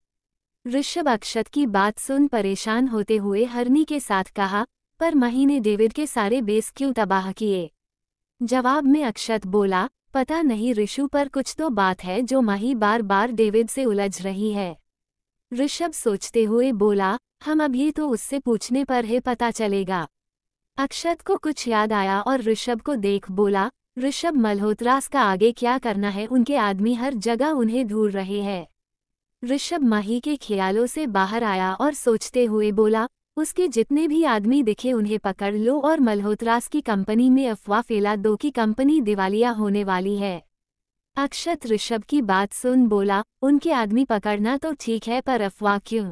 ऋषभ अक्षत की बात सुन परेशान होते हुए हरनी के साथ कहा पर माही ने डेविड के सारे बेस क्यों तबाह किए जवाब में अक्षत बोला पता नहीं ऋषु पर कुछ तो बात है जो माही बार बार डेविड से उलझ रही है ऋषभ सोचते हुए बोला हम अभी तो उससे पूछने पर ही पता चलेगा अक्षत को कुछ याद आया और ऋषभ को देख बोला ऋषभ मल्होत्रास का आगे क्या करना है उनके आदमी हर जगह उन्हें ढूंढ रहे हैं ऋषभ माही के ख्यालों से बाहर आया और सोचते हुए बोला उसके जितने भी आदमी दिखे उन्हें पकड़ लो और मल्होत्रास की कंपनी में अफवाह फैला दो कि कंपनी दिवालिया होने वाली है अक्षत ऋषभ की बात सुन बोला उनके आदमी पकड़ना तो ठीक है पर अफवाह क्यों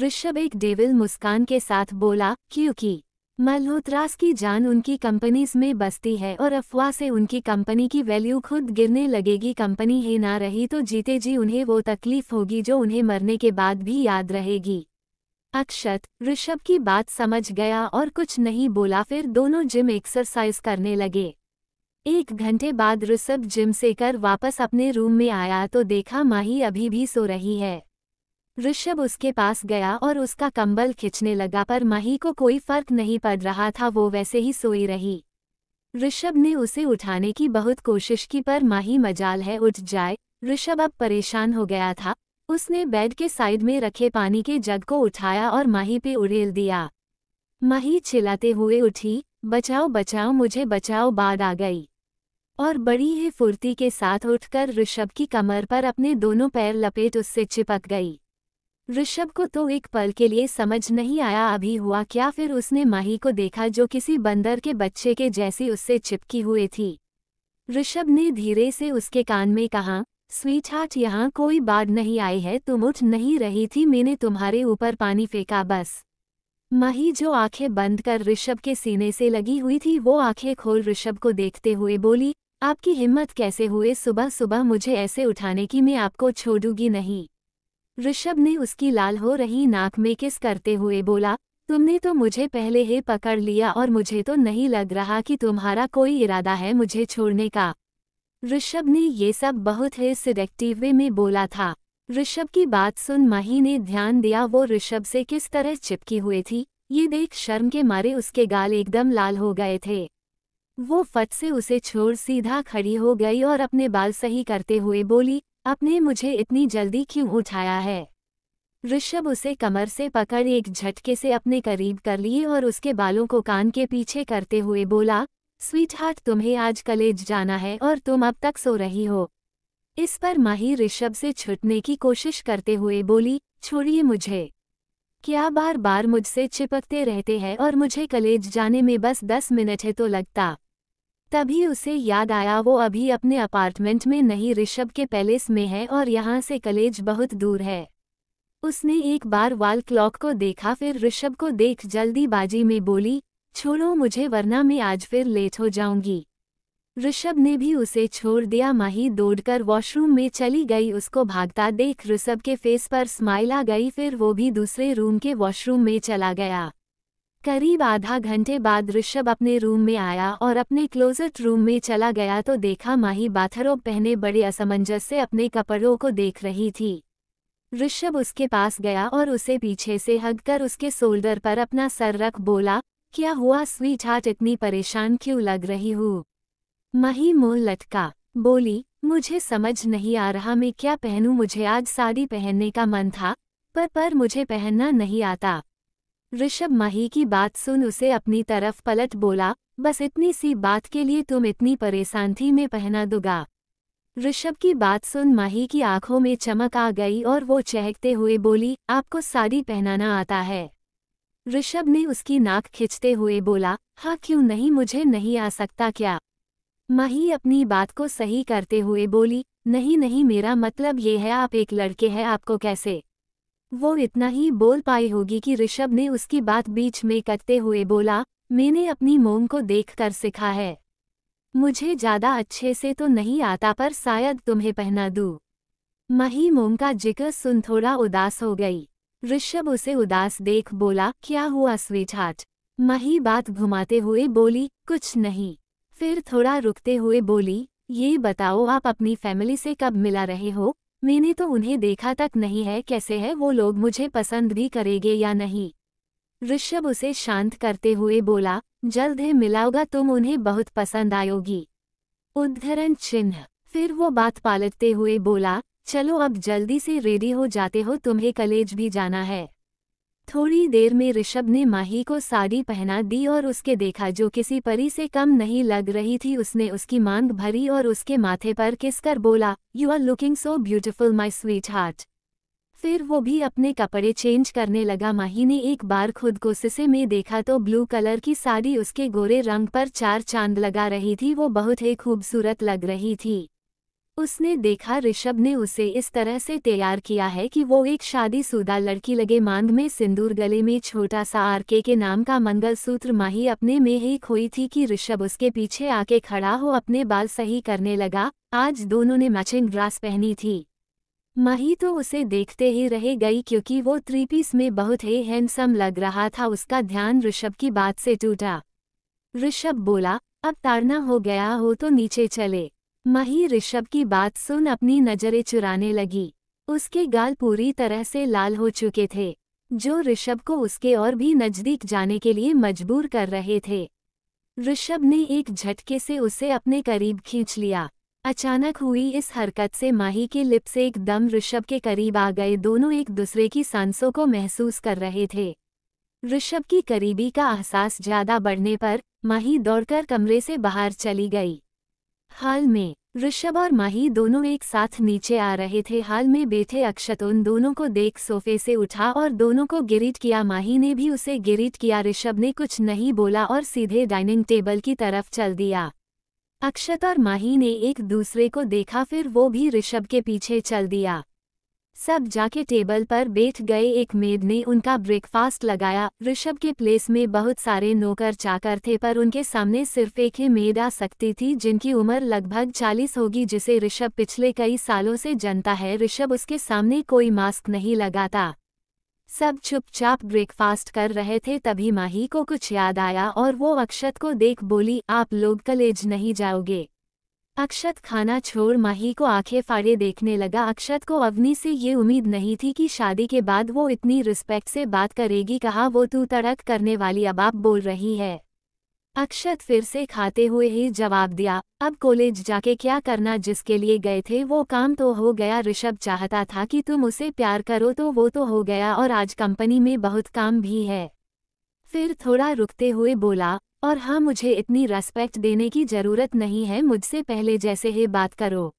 ऋषभ एक डेविल मुस्कान के साथ बोला क्योंकि मल्होत्रास की जान उनकी कंपनीज में बसती है और अफवाह से उनकी कंपनी की वैल्यू खुद गिरने लगेगी कंपनी ही ना रही तो जीते जी उन्हें वो तकलीफ होगी जो उन्हें मरने के बाद भी याद रहेगी अक्षत ऋषभ की बात समझ गया और कुछ नहीं बोला फिर दोनों जिम एक्सरसाइज करने लगे एक घंटे बाद ऋषभ जिम से कर वापस अपने रूम में आया तो देखा माही अभी भी सो रही है ऋषभ उसके पास गया और उसका कंबल खींचने लगा पर माही को कोई फर्क नहीं पड़ रहा था वो वैसे ही सोई रही ऋषभ ने उसे उठाने की बहुत कोशिश की पर माही मजाल है उठ जाए ऋषभ अब परेशान हो गया था उसने बेड के साइड में रखे पानी के जग को उठाया और माही पे उड़ेल दिया माही चिल्लाते हुए उठी बचाओ बचाओ मुझे बचाओ बाद आ गई और बड़ी ही फुर्ती के साथ उठकर ऋषभ की कमर पर अपने दोनों पैर लपेट उससे चिपक गई ऋषभ को तो एक पल के लिए समझ नहीं आया अभी हुआ क्या फिर उसने माही को देखा जो किसी बंदर के बच्चे के जैसी उससे चिपकी हुई थी ऋषभ ने धीरे से उसके कान में कहा स्वीटहार्ट यहाँ कोई बाढ़ नहीं आई है तुम उठ नहीं रही थी मैंने तुम्हारे ऊपर पानी फेंका बस मही जो आंखें बंद कर ऋषभ के सीने से लगी हुई थी वो आंखें खोल ऋषभ को देखते हुए बोली आपकी हिम्मत कैसे हुए सुबह सुबह मुझे ऐसे उठाने की मैं आपको छोड़ूंगी नहीं ऋषभ ने उसकी लाल हो रही नाक में किस करते हुए बोला तुमने तो मुझे पहले ही पकड़ लिया और मुझे तो नहीं लग रहा कि तुम्हारा कोई इरादा है मुझे छोड़ने का ऋषभ ने ये सब बहुत ही सिलेक्टिव वे में बोला था ऋषभ की बात सुन माही ने ध्यान दिया वो ऋषभ से किस तरह चिपकी हुई थी ये देख शर्म के मारे उसके गाल एकदम लाल हो गए थे वो फट से उसे छोड़ सीधा खड़ी हो गई और अपने बाल सही करते हुए बोली अपने मुझे इतनी जल्दी क्यों उठाया है ऋषभ उसे कमर से पकड़ एक झटके से अपने करीब कर लिए और उसके बालों को कान के पीछे करते हुए बोला स्वीट हार्ट तुम्हें आज कलेज जाना है और तुम अब तक सो रही हो इस पर माही ऋषभ से छुटने की कोशिश करते हुए बोली छोड़िए मुझे क्या बार बार मुझसे चिपकते रहते हैं और मुझे कलेज जाने में बस दस मिनट है तो लगता तभी उसे याद आया वो अभी अपने अपार्टमेंट में नहीं ऋषभ के पैलेस में है और यहाँ से कलेज बहुत दूर है उसने एक बार वाल क्लॉक को देखा फिर ऋषभ को देख जल्दीबाजी में बोली छोड़ो मुझे वरना मैं आज फिर लेट हो जाऊंगी ऋषभ ने भी उसे छोड़ दिया माही दौड़कर वॉशरूम में चली गई उसको भागता देख ऋषभ के फेस पर स्माइल आ गई फिर वो भी दूसरे रूम के वॉशरूम में चला गया करीब आधा घंटे बाद ऋषभ अपने रूम में आया और अपने क्लोजेट रूम में चला गया तो देखा माही बाथरोब पहने बड़े असमंजस से अपने कपड़ों को देख रही थी ऋषभ उसके पास गया और उसे पीछे से हग कर उसके शोल्डर पर अपना सर रख बोला क्या हुआ स्वीट हार्ट इतनी परेशान क्यों लग रही हूँ मही मोह लटका बोली मुझे समझ नहीं आ रहा मैं क्या पहनूं मुझे आज साड़ी पहनने का मन था पर पर मुझे पहनना नहीं आता ऋषभ मही की बात सुन उसे अपनी तरफ पलट बोला बस इतनी सी बात के लिए तुम इतनी परेशान थी मैं पहना दूंगा ऋषभ की बात सुन माही की आंखों में चमक आ गई और वो चहकते हुए बोली आपको साड़ी पहनाना आता है ऋषभ ने उसकी नाक खींचते हुए बोला हाँ क्यों नहीं मुझे नहीं आ सकता क्या माही अपनी बात को सही करते हुए बोली नहीं नहीं मेरा मतलब ये है आप एक लड़के हैं आपको कैसे वो इतना ही बोल पाई होगी कि ऋषभ ने उसकी बात बीच में कटते हुए बोला मैंने अपनी मोम को देखकर सीखा है मुझे ज़्यादा अच्छे से तो नहीं आता पर शायद तुम्हें पहना दूँ मही मोम का जिक्र सुन थोड़ा उदास हो गई ऋषभ उसे उदास देख बोला क्या हुआ स्वीटहार्ट मही बात घुमाते हुए बोली कुछ नहीं फिर थोड़ा रुकते हुए बोली ये बताओ आप अपनी फैमिली से कब मिला रहे हो मैंने तो उन्हें देखा तक नहीं है कैसे है वो लोग मुझे पसंद भी करेंगे या नहीं ऋषभ उसे शांत करते हुए बोला जल्द ही मिलाओगा तुम उन्हें बहुत पसंद आयोगी उद्धरण चिन्ह फिर वो बात पालटते हुए बोला चलो अब जल्दी से रेडी हो जाते हो तुम्हें कलेज भी जाना है थोड़ी देर में ऋषभ ने माही को साड़ी पहना दी और उसके देखा जो किसी परी से कम नहीं लग रही थी उसने उसकी मांग भरी और उसके माथे पर किस कर बोला you are looking so beautiful my sweetheart फिर वो भी अपने कपड़े चेंज करने लगा माही ने एक बार खुद को सिसे में देखा तो ब्लू कलर की साड़ी उसके गोरे रंग पर चार चांद लगा रही थी वो बहुत ही खूबसूरत लग रही थी उसने देखा ऋषभ ने उसे इस तरह से तैयार किया है कि वो एक शादीशुदा लड़की लगे मांग में सिंदूर गले में छोटा सा आरके के नाम का मंगलसूत्र माही अपने में ही खोई थी कि ऋषभ उसके पीछे आके खड़ा हो अपने बाल सही करने लगा आज दोनों ने मैचिंग ड्रास पहनी थी माही तो उसे देखते ही रह गई क्योंकि वो त्रिपीस में बहुत ही हैंडसम लग रहा था उसका ध्यान ऋषभ की बात से टूटा ऋषभ बोला अब ताड़ना हो गया हो तो नीचे चले मही ऋषभ की बात सुन अपनी नजरें चुराने लगी उसके गाल पूरी तरह से लाल हो चुके थे जो ऋषभ को उसके और भी नजदीक जाने के लिए मजबूर कर रहे थे ऋषभ ने एक झटके से उसे अपने करीब खींच लिया अचानक हुई इस हरकत से माही के लिप से एकदम ऋषभ के करीब आ गए दोनों एक दूसरे की सांसों को महसूस कर रहे थे ऋषभ की करीबी का एहसास ज्यादा बढ़ने पर माही दौड़कर कमरे से बाहर चली गई हाल में ऋषभ और माही दोनों एक साथ नीचे आ रहे थे हाल में बैठे अक्षत उन दोनों को देख सोफे से उठा और दोनों को गिरीट किया माही ने भी उसे गिरीट किया ऋषभ ने कुछ नहीं बोला और सीधे डाइनिंग टेबल की तरफ चल दिया अक्षत और माही ने एक दूसरे को देखा फिर वो भी ऋषभ के पीछे चल दिया सब जाके टेबल पर बैठ गए एक मेद ने उनका ब्रेकफास्ट लगाया ऋषभ के प्लेस में बहुत सारे नौकर चाकर थे पर उनके सामने सिर्फ एक ही मेद आ सकती थी जिनकी उम्र लगभग चालीस होगी जिसे ऋषभ पिछले कई सालों से जनता है ऋषभ उसके सामने कोई मास्क नहीं लगाता सब चुपचाप ब्रेकफास्ट कर रहे थे तभी माही को कुछ याद आया और वो अक्षत को देख बोली आप लोग कलेज नहीं जाओगे अक्षत खाना छोड़ माही को आंखें फाड़े देखने लगा अक्षत को अवनी से ये उम्मीद नहीं थी कि शादी के बाद वो इतनी रिस्पेक्ट से बात करेगी कहा वो तू तड़क करने वाली अबाप बोल रही है अक्षत फिर से खाते हुए ही जवाब दिया अब कॉलेज जाके क्या करना जिसके लिए गए थे वो काम तो हो गया ऋषभ चाहता था कि तुम उसे प्यार करो तो वो तो हो गया और आज कंपनी में बहुत काम भी है फिर थोड़ा रुकते हुए बोला और हाँ मुझे इतनी रेस्पेक्ट देने की जरूरत नहीं है मुझसे पहले जैसे ही बात करो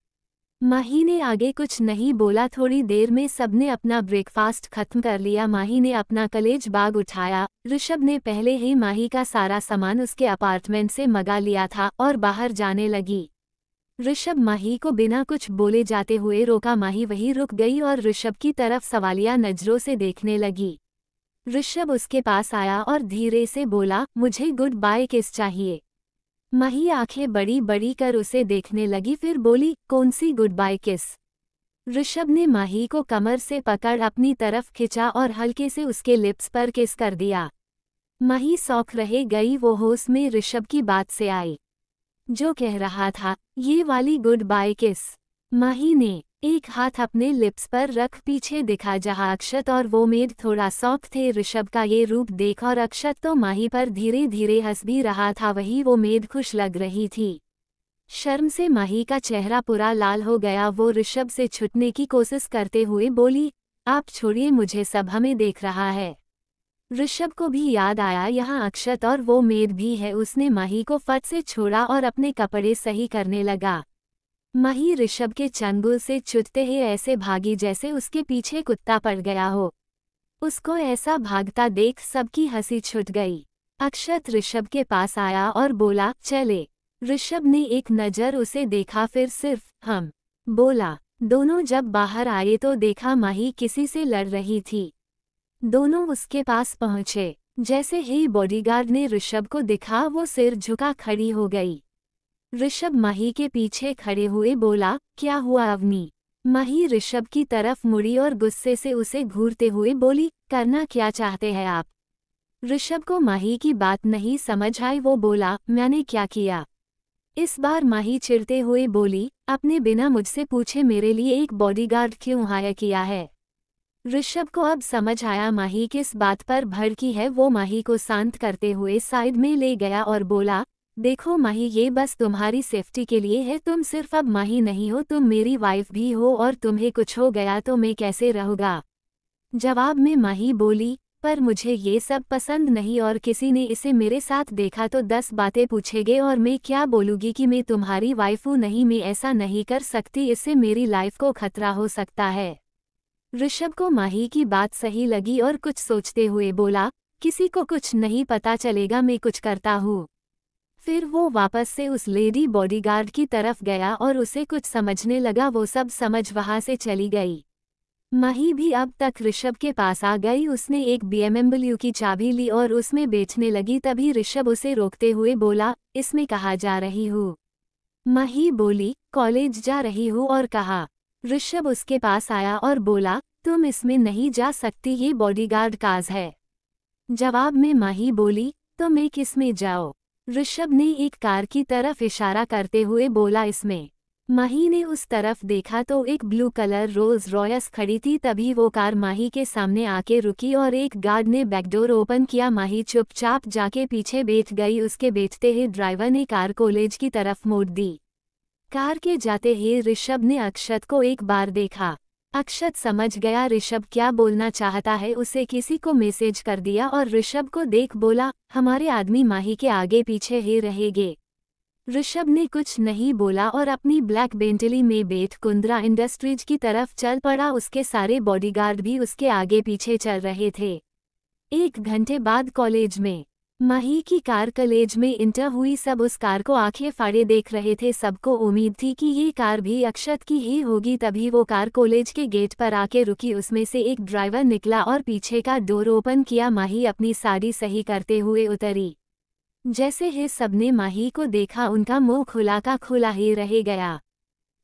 माही ने आगे कुछ नहीं बोला थोड़ी देर में सबने अपना ब्रेकफास्ट खत्म कर लिया माही ने अपना कलेज बाग उठाया ऋषभ ने पहले ही माही का सारा सामान उसके अपार्टमेंट से मगा लिया था और बाहर जाने लगी ऋषभ माही को बिना कुछ बोले जाते हुए रोका माही वही रुक गई और ऋषभ की तरफ सवालिया नज़रों से देखने लगी ऋषभ उसके पास आया और धीरे से बोला मुझे गुड बाय किस चाहिए मही आंखें बड़ी बड़ी कर उसे देखने लगी फिर बोली कौन सी गुड बाय किस ऋषभ ने माही को कमर से पकड़ अपनी तरफ खिंचा और हल्के से उसके लिप्स पर किस कर दिया मही सौख रहे गई वो होश में ऋषभ की बात से आई जो कह रहा था ये वाली गुड बाय किस माही ने एक हाथ अपने लिप्स पर रख पीछे दिखा जहां अक्षत और वो मेड थोड़ा सॉफ्ट थे ऋषभ का ये रूप देख और अक्षत तो माही पर धीरे धीरे हंस भी रहा था वही वो मेड खुश लग रही थी शर्म से माही का चेहरा पूरा लाल हो गया वो ऋषभ से छुटने की कोशिश करते हुए बोली आप छोड़िए मुझे सब हमें देख रहा है ऋषभ को भी याद आया यहाँ अक्षत और वो मेद भी है उसने माही को फट से छोड़ा और अपने कपड़े सही करने लगा मही ऋषभ के चंगुल से चुटते ही ऐसे भागी जैसे उसके पीछे कुत्ता पड़ गया हो उसको ऐसा भागता देख सबकी हंसी छुट गई अक्षत ऋषभ के पास आया और बोला चले ऋषभ ने एक नज़र उसे देखा फिर सिर्फ हम बोला दोनों जब बाहर आए तो देखा माही किसी से लड़ रही थी दोनों उसके पास पहुंचे जैसे ही बॉडीगार्ड ने ऋषभ को दिखा वो सिर झुका खड़ी हो गई ऋषभ मही के पीछे खड़े हुए बोला क्या हुआ अवनी मही ऋषभ की तरफ मुड़ी और गुस्से से उसे घूरते हुए बोली करना क्या चाहते हैं आप ऋषभ को माही की बात नहीं समझ आई वो बोला मैंने क्या किया इस बार माही चिरते हुए बोली अपने बिना मुझसे पूछे मेरे लिए एक बॉडीगार्ड क्यों हाय किया है ऋषभ को अब समझ आया माही किस बात पर भड़की है वो माही को शांत करते हुए साइड में ले गया और बोला देखो माही ये बस तुम्हारी सेफ्टी के लिए है तुम सिर्फ अब माही नहीं हो तुम मेरी वाइफ भी हो और तुम्हें कुछ हो गया तो मैं कैसे रहूँगा जवाब में माही बोली पर मुझे ये सब पसंद नहीं और किसी ने इसे मेरे साथ देखा तो दस बातें पूछेंगे और मैं क्या बोलूँगी कि मैं तुम्हारी वाइफ हूँ नहीं मैं ऐसा नहीं कर सकती इससे मेरी लाइफ को खतरा हो सकता है ऋषभ को माही की बात सही लगी और कुछ सोचते हुए बोला किसी को कुछ नहीं पता चलेगा मैं कुछ करता हूँ फिर वो वापस से उस लेडी बॉडीगार्ड की तरफ गया और उसे कुछ समझने लगा वो सब समझ वहां से चली गई मही भी अब तक ऋषभ के पास आ गई उसने एक बीएमएमबल्यू की चाबी ली और उसमें बेचने लगी तभी ऋषभ उसे रोकते हुए बोला इसमें कहा जा रही हूँ मही बोली कॉलेज जा रही हूँ और कहा ऋषभ उसके पास आया और बोला तुम इसमें नहीं जा सकती ये बॉडीगार्ड काज है जवाब में मही बोली तुम तो एक इसमें जाओ ऋषभ ने एक कार की तरफ इशारा करते हुए बोला इसमें माही ने उस तरफ देखा तो एक ब्लू कलर रोल्स रॉयस खड़ी थी तभी वो कार माही के सामने आके रुकी और एक गार्ड ने बैकडोर ओपन किया माही चुपचाप जाके पीछे बैठ गई उसके बैठते ही ड्राइवर ने कार कॉलेज की तरफ मोड़ दी कार के जाते ही ऋषभ ने अक्षत को एक बार देखा अक्षत समझ गया ऋषभ क्या बोलना चाहता है उसे किसी को मैसेज कर दिया और ऋषभ को देख बोला हमारे आदमी माही के आगे पीछे ही रहेंगे ऋषभ ने कुछ नहीं बोला और अपनी ब्लैक बेंटली में बैठ कुंद्रा इंडस्ट्रीज की तरफ चल पड़ा उसके सारे बॉडीगार्ड भी उसके आगे पीछे चल रहे थे एक घंटे बाद कॉलेज में माही की कार कलेज में इंटर हुई सब उस कार को आंखें फाड़े देख रहे थे सबको उम्मीद थी कि ये कार भी अक्षत की ही होगी तभी वो कार कॉलेज के गेट पर आके रुकी उसमें से एक ड्राइवर निकला और पीछे का डोर ओपन किया माही अपनी साड़ी सही करते हुए उतरी जैसे ही सबने माही को देखा उनका मुंह खुला का खुला ही रह गया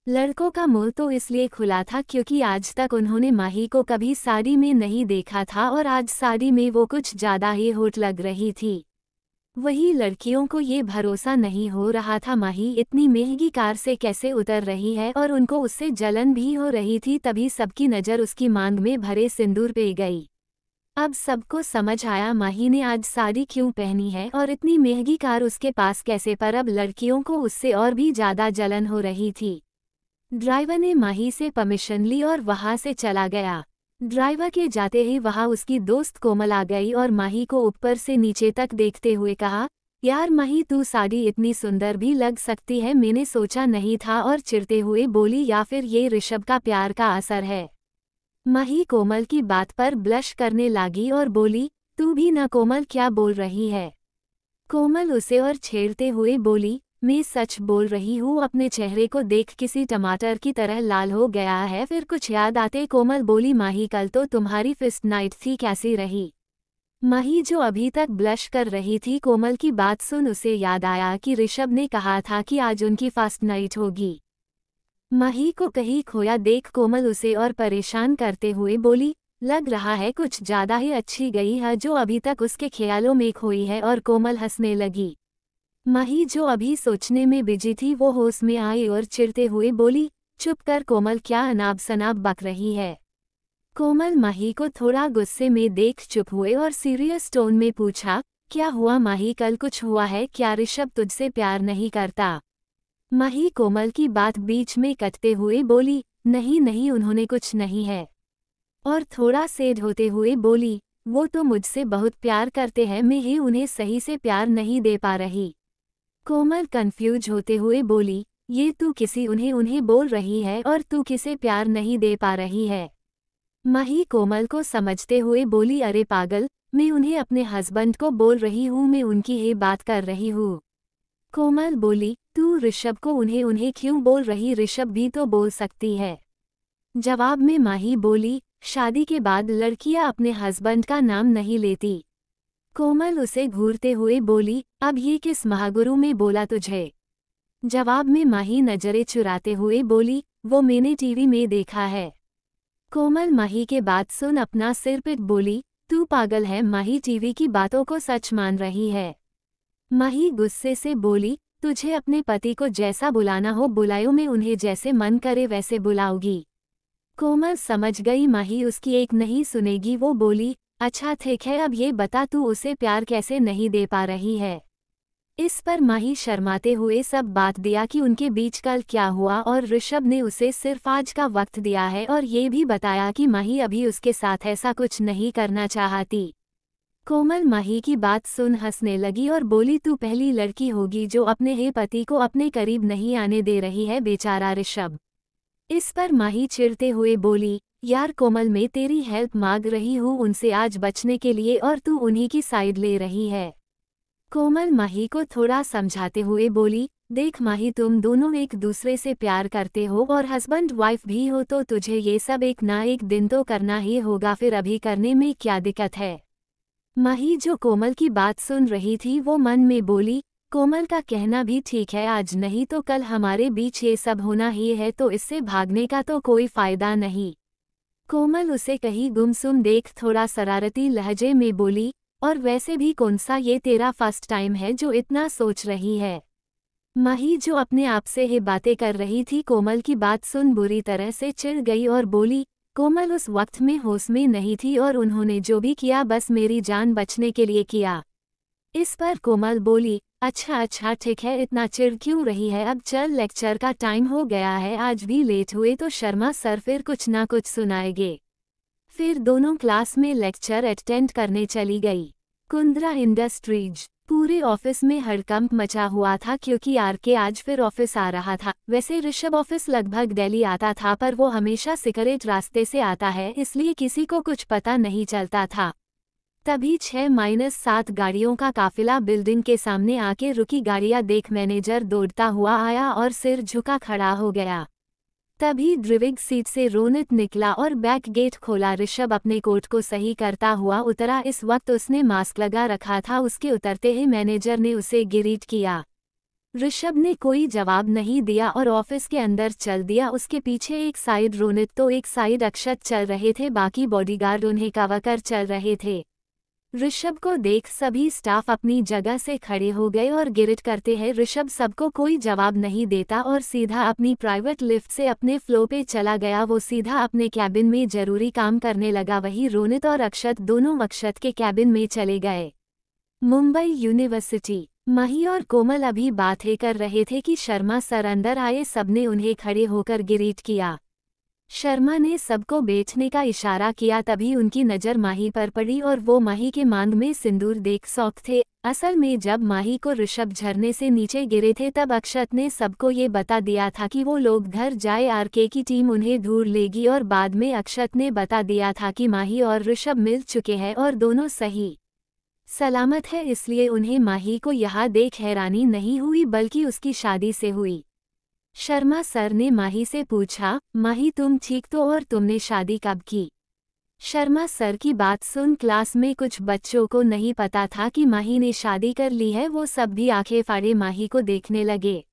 लड़कों का मुंह तो इसलिए खुला था क्योंकि आज तक उन्होंने माही को कभी साड़ी में नहीं देखा था और आज साड़ी में वो कुछ ज़्यादा ही होट लग रही थी वही लड़कियों को ये भरोसा नहीं हो रहा था माही इतनी महंगी कार से कैसे उतर रही है और उनको उससे जलन भी हो रही थी तभी सबकी नज़र उसकी मांग में भरे सिंदूर पे गई अब सबको समझ आया माही ने आज साड़ी क्यों पहनी है और इतनी महंगी कार उसके पास कैसे पर अब लड़कियों को उससे और भी ज़्यादा जलन हो रही थी ड्राइवर ने माही से परमिशन ली और वहाँ से चला गया ड्राइवर के जाते ही वहां उसकी दोस्त कोमल आ गई और माही को ऊपर से नीचे तक देखते हुए कहा यार माही तू साड़ी इतनी सुंदर भी लग सकती है मैंने सोचा नहीं था और चिरते हुए बोली या फिर ये ऋषभ का प्यार का असर है माही कोमल की बात पर ब्लश करने लागी और बोली तू भी न कोमल क्या बोल रही है कोमल उसे और छेड़ते हुए बोली मैं सच बोल रही हूँ अपने चेहरे को देख किसी टमाटर की तरह लाल हो गया है फिर कुछ याद आते कोमल बोली माही कल तो तुम्हारी फिस्ट नाइट थी कैसी रही माही जो अभी तक ब्लश कर रही थी कोमल की बात सुन उसे याद आया कि ऋषभ ने कहा था कि आज उनकी फास्ट नाइट होगी माही को कहीं खोया देख कोमल उसे और परेशान करते हुए बोली लग रहा है कुछ ज्यादा ही अच्छी गई है जो अभी तक उसके ख्यालों में खोई है और कोमल हंसने लगी माही जो अभी सोचने में बिजी थी वो होश में आई और चिरते हुए बोली चुप कर कोमल क्या अनाब सनाब बक रही है कोमल माही को थोड़ा गुस्से में देख चुप हुए और सीरियस टोन में पूछा क्या हुआ माही कल कुछ हुआ है क्या ऋषभ तुझसे प्यार नहीं करता माही कोमल की बात बीच में कटते हुए बोली नहीं नहीं उन्होंने कुछ नहीं है और थोड़ा सेध होते हुए बोली वो तो मुझसे बहुत प्यार करते हैं मैं ही उन्हें सही से प्यार नहीं दे पा रही कोमल कंफ्यूज होते हुए बोली ये तू किसी उन्हें उन्हें बोल रही है और तू किसे प्यार नहीं दे पा रही है मही कोमल को समझते हुए बोली अरे पागल मैं उन्हें अपने हस्बैंड को बोल रही हूँ मैं उनकी ही बात कर रही हूँ कोमल बोली तू ऋषभ को उन्हें उन्हें क्यों बोल रही ऋषभ भी तो बोल सकती है जवाब में माही बोली शादी के बाद लड़कियां अपने हस्बैंड का नाम नहीं लेती कोमल उसे घूरते हुए बोली अब ये किस महागुरु में बोला तुझे जवाब में माही नजरें चुराते हुए बोली वो मैंने टीवी में देखा है कोमल माही के बात सुन अपना सिर पिट बोली तू पागल है माही टीवी की बातों को सच मान रही है माही गुस्से से बोली तुझे अपने पति को जैसा बुलाना हो बुलायो में उन्हें जैसे मन करे वैसे बुलाओगी कोमल समझ गई माही उसकी एक नहीं सुनेगी वो बोली अच्छा ठीक है अब ये बता तू उसे प्यार कैसे नहीं दे पा रही है इस पर माही शर्माते हुए सब बात दिया कि उनके बीच कल क्या हुआ और ऋषभ ने उसे सिर्फ आज का वक्त दिया है और ये भी बताया कि माही अभी उसके साथ ऐसा कुछ नहीं करना चाहती कोमल माही की बात सुन हंसने लगी और बोली तू पहली लड़की होगी जो अपने हे पति को अपने करीब नहीं आने दे रही है बेचारा ऋषभ इस पर माही चिरते हुए बोली यार कोमल मैं तेरी हेल्प मांग रही हूँ उनसे आज बचने के लिए और तू उन्हीं की साइड ले रही है कोमल माही को थोड़ा समझाते हुए बोली देख माही तुम दोनों एक दूसरे से प्यार करते हो और हस्बैंड वाइफ भी हो तो तुझे ये सब एक ना एक दिन तो करना ही होगा फिर अभी करने में क्या दिक्कत है माही जो कोमल की बात सुन रही थी वो मन में बोली कोमल का कहना भी ठीक है आज नहीं तो कल हमारे बीच ये सब होना ही है तो इससे भागने का तो कोई फायदा नहीं कोमल उसे कहीं गुमसुम देख थोड़ा शरारती लहजे में बोली और वैसे भी कौन सा ये तेरा फर्स्ट टाइम है जो इतना सोच रही है मही जो अपने आप से ही बातें कर रही थी कोमल की बात सुन बुरी तरह से चिढ़ गई और बोली कोमल उस वक्त में होश में नहीं थी और उन्होंने जो भी किया बस मेरी जान बचने के लिए किया इस पर कोमल बोली अच्छा अच्छा ठीक है इतना चिड़ क्यों रही है अब चल लेक्चर का टाइम हो गया है आज भी लेट हुए तो शर्मा सर फिर कुछ ना कुछ सुनाएंगे फिर दोनों क्लास में लेक्चर अटेंड करने चली गई कुंद्रा इंडस्ट्रीज पूरे ऑफिस में हड़कंप मचा हुआ था क्योंकि आरके आज फिर ऑफिस आ रहा था वैसे ऋषभ ऑफिस लगभग दिल्ली आता था पर वो हमेशा सिकरेट रास्ते से आता है इसलिए किसी को कुछ पता नहीं चलता था तभी छह माइनस सात गाड़ियों का काफिला बिल्डिंग के सामने आके रुकी गाड़ियां देख मैनेजर दौड़ता हुआ आया और सिर झुका खड़ा हो गया तभी ध्रिविग सीट से रोनित निकला और बैक गेट खोला ऋषभ अपने कोट को सही करता हुआ उतरा इस वक्त उसने मास्क लगा रखा था उसके उतरते ही मैनेजर ने उसे गिरीट किया ऋषभ ने कोई जवाब नहीं दिया और ऑफिस के अंदर चल दिया उसके पीछे एक साइड रोनित तो एक साइड अक्षत चल रहे थे बाकी बॉडीगार्ड उन्हें कवकर कर चल रहे थे ऋषभ को देख सभी स्टाफ अपनी जगह से खड़े हो गए और गिरिट करते हैं ऋषभ सबको कोई जवाब नहीं देता और सीधा अपनी प्राइवेट लिफ्ट से अपने फ्लो पे चला गया वो सीधा अपने कैबिन में जरूरी काम करने लगा वही रोनित और अक्षत दोनों अक्षत के कैबिन में चले गए मुंबई यूनिवर्सिटी मही और कोमल अभी बातें कर रहे थे कि शर्मा सर अंदर आए सबने उन्हें खड़े होकर गिरीट किया शर्मा ने सबको बेचने का इशारा किया तभी उनकी नज़र माही पर पड़ी और वो माही के मांग में सिंदूर देख सौख थे असल में जब माही को ऋषभ झरने से नीचे गिरे थे तब अक्षत ने सबको ये बता दिया था कि वो लोग घर जाए आरके की टीम उन्हें ढूंढ लेगी और बाद में अक्षत ने बता दिया था कि माही और ऋषभ मिल चुके हैं और दोनों सही सलामत है इसलिए उन्हें माही को यहाँ देख हैरानी नहीं हुई बल्कि उसकी शादी से हुई शर्मा सर ने माही से पूछा माही तुम ठीक तो और तुमने शादी कब की शर्मा सर की बात सुन क्लास में कुछ बच्चों को नहीं पता था कि माही ने शादी कर ली है वो सब भी आंखें फाड़े माही को देखने लगे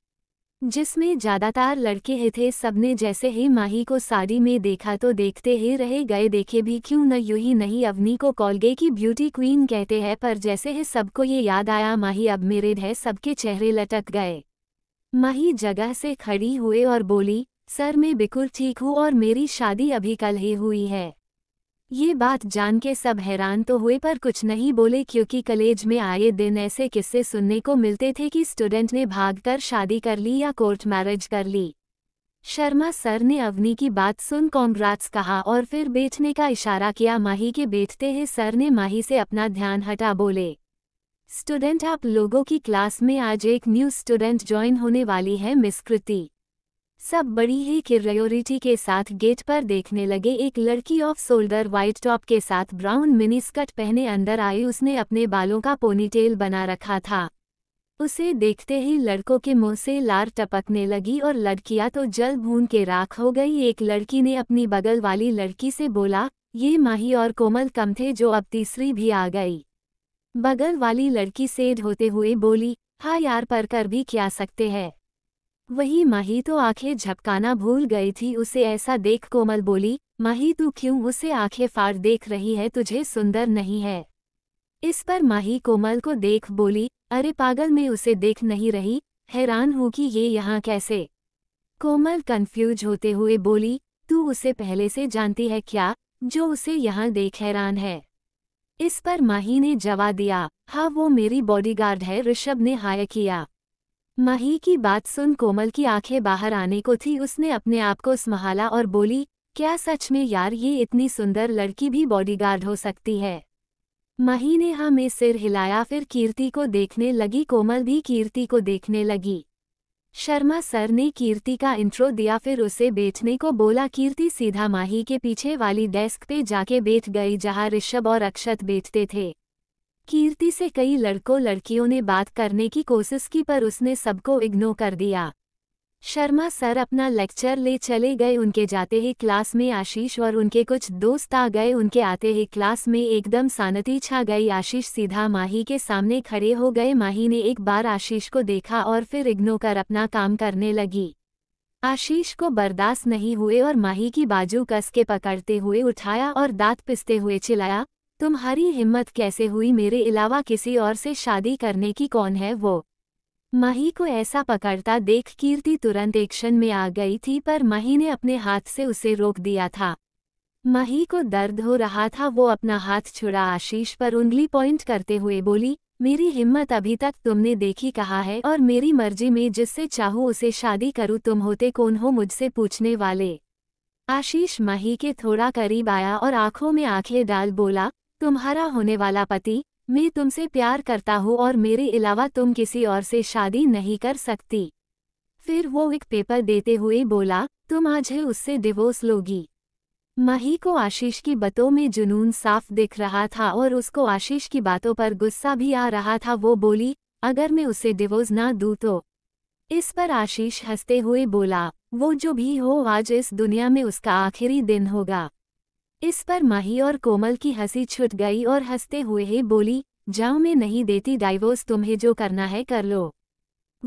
जिसमें ज़्यादातर लड़के ही थे सबने जैसे ही माही को साड़ी में देखा तो देखते ही रहे गए देखे भी क्यों न यू ही नहीं अवनी को कॉल गई कि ब्यूटी क्वीन कहते हैं पर जैसे ही सबको ये याद आया माही अब मेरे है सबके चेहरे लटक गए मही जगह से खड़ी हुए और बोली सर मैं बिल्कुल ठीक हूँ और मेरी शादी अभी कल ही हुई है ये बात जान के सब हैरान तो हुए पर कुछ नहीं बोले क्योंकि कॉलेज में आए दिन ऐसे किस्से सुनने को मिलते थे कि स्टूडेंट ने भागकर शादी कर ली या कोर्ट मैरिज कर ली शर्मा सर ने अवनी की बात सुन कॉन्ग्राट्स कहा और फिर बैठने का इशारा किया माही के बैठते ही सर ने माही से अपना ध्यान हटा बोले स्टूडेंट आप लोगों की क्लास में आज एक न्यू स्टूडेंट ज्वाइन होने वाली है मिस कृति सब बड़ी ही क्यूरियोरिटी के साथ गेट पर देखने लगे एक लड़की ऑफ शोल्डर व्हाइट टॉप के साथ ब्राउन मिनी स्कर्ट पहने अंदर आई उसने अपने बालों का पोनीटेल बना रखा था उसे देखते ही लड़कों के मुंह से लार टपकने लगी और लड़कियां तो जल भून के राख हो गई एक लड़की ने अपनी बगल वाली लड़की से बोला ये माही और कोमल कम थे जो अब तीसरी भी आ गई बगल वाली लड़की सेड होते हुए बोली हाँ यार पर कर भी क्या सकते हैं वही माही तो आंखें झपकाना भूल गई थी उसे ऐसा देख कोमल बोली माही तू क्यों उसे आंखें फाड़ देख रही है तुझे सुंदर नहीं है इस पर माही कोमल को देख बोली अरे पागल में उसे देख नहीं रही हैरान हूँ कि ये यहाँ कैसे कोमल कंफ्यूज होते हुए बोली तू उसे पहले से जानती है क्या जो उसे यहाँ देख हैरान है इस पर माही ने जवा दिया हाँ वो मेरी बॉडीगार्ड है ऋषभ ने हाय किया माही की बात सुन कोमल की आंखें बाहर आने को थी उसने अपने आप को संभाला और बोली क्या सच में यार ये इतनी सुंदर लड़की भी बॉडीगार्ड हो सकती है माही ने हाँ में सिर हिलाया फिर कीर्ति को देखने लगी कोमल भी कीर्ति को देखने लगी शर्मा सर ने कीर्ति का इंट्रो दिया फिर उसे बैठने को बोला कीर्ति सीधा माही के पीछे वाली डेस्क पे जाके बैठ गई जहां ऋषभ और अक्षत बैठते थे कीर्ति से कई लड़कों लड़कियों ने बात करने की कोशिश की पर उसने सबको इग्नोर कर दिया शर्मा सर अपना लेक्चर ले चले गए उनके जाते ही क्लास में आशीष और उनके कुछ दोस्त आ गए उनके आते ही क्लास में एकदम सानती छा गई आशीष सीधा माही के सामने खड़े हो गए माही ने एक बार आशीष को देखा और फिर इग्नो कर अपना काम करने लगी आशीष को बर्दाश्त नहीं हुए और माही की बाजू कस के पकड़ते हुए उठाया और दांत पिसते हुए चिल्लाया तुम्हारी हिम्मत कैसे हुई मेरे अलावा किसी और से शादी करने की कौन है वो मही को ऐसा पकड़ता देख कीर्ति तुरंत एक्शन में आ गई थी पर मही ने अपने हाथ से उसे रोक दिया था मही को दर्द हो रहा था वो अपना हाथ छुड़ा आशीष पर उंगली पॉइंट करते हुए बोली मेरी हिम्मत अभी तक तुमने देखी कहा है और मेरी मर्जी में जिससे चाहूँ उसे शादी करूँ तुम होते कौन हो मुझसे पूछने वाले आशीष मही के थोड़ा करीब आया और आंखों में आंखें डाल बोला तुम्हारा होने वाला पति मैं तुमसे प्यार करता हूँ और मेरे अलावा तुम किसी और से शादी नहीं कर सकती फिर वो एक पेपर देते हुए बोला तुम आज ही उससे डिवोर्स लोगी मही को आशीष की बतों में जुनून साफ दिख रहा था और उसको आशीष की बातों पर गुस्सा भी आ रहा था वो बोली अगर मैं उसे डिवोर्स ना दूँ तो इस पर आशीष हंसते हुए बोला वो जो भी हो आज इस दुनिया में उसका आखिरी दिन होगा इस पर माही और कोमल की हंसी छुट गई और हंसते हुए ही बोली जाओ मैं नहीं देती डाइवोर्स तुम्हें जो करना है कर लो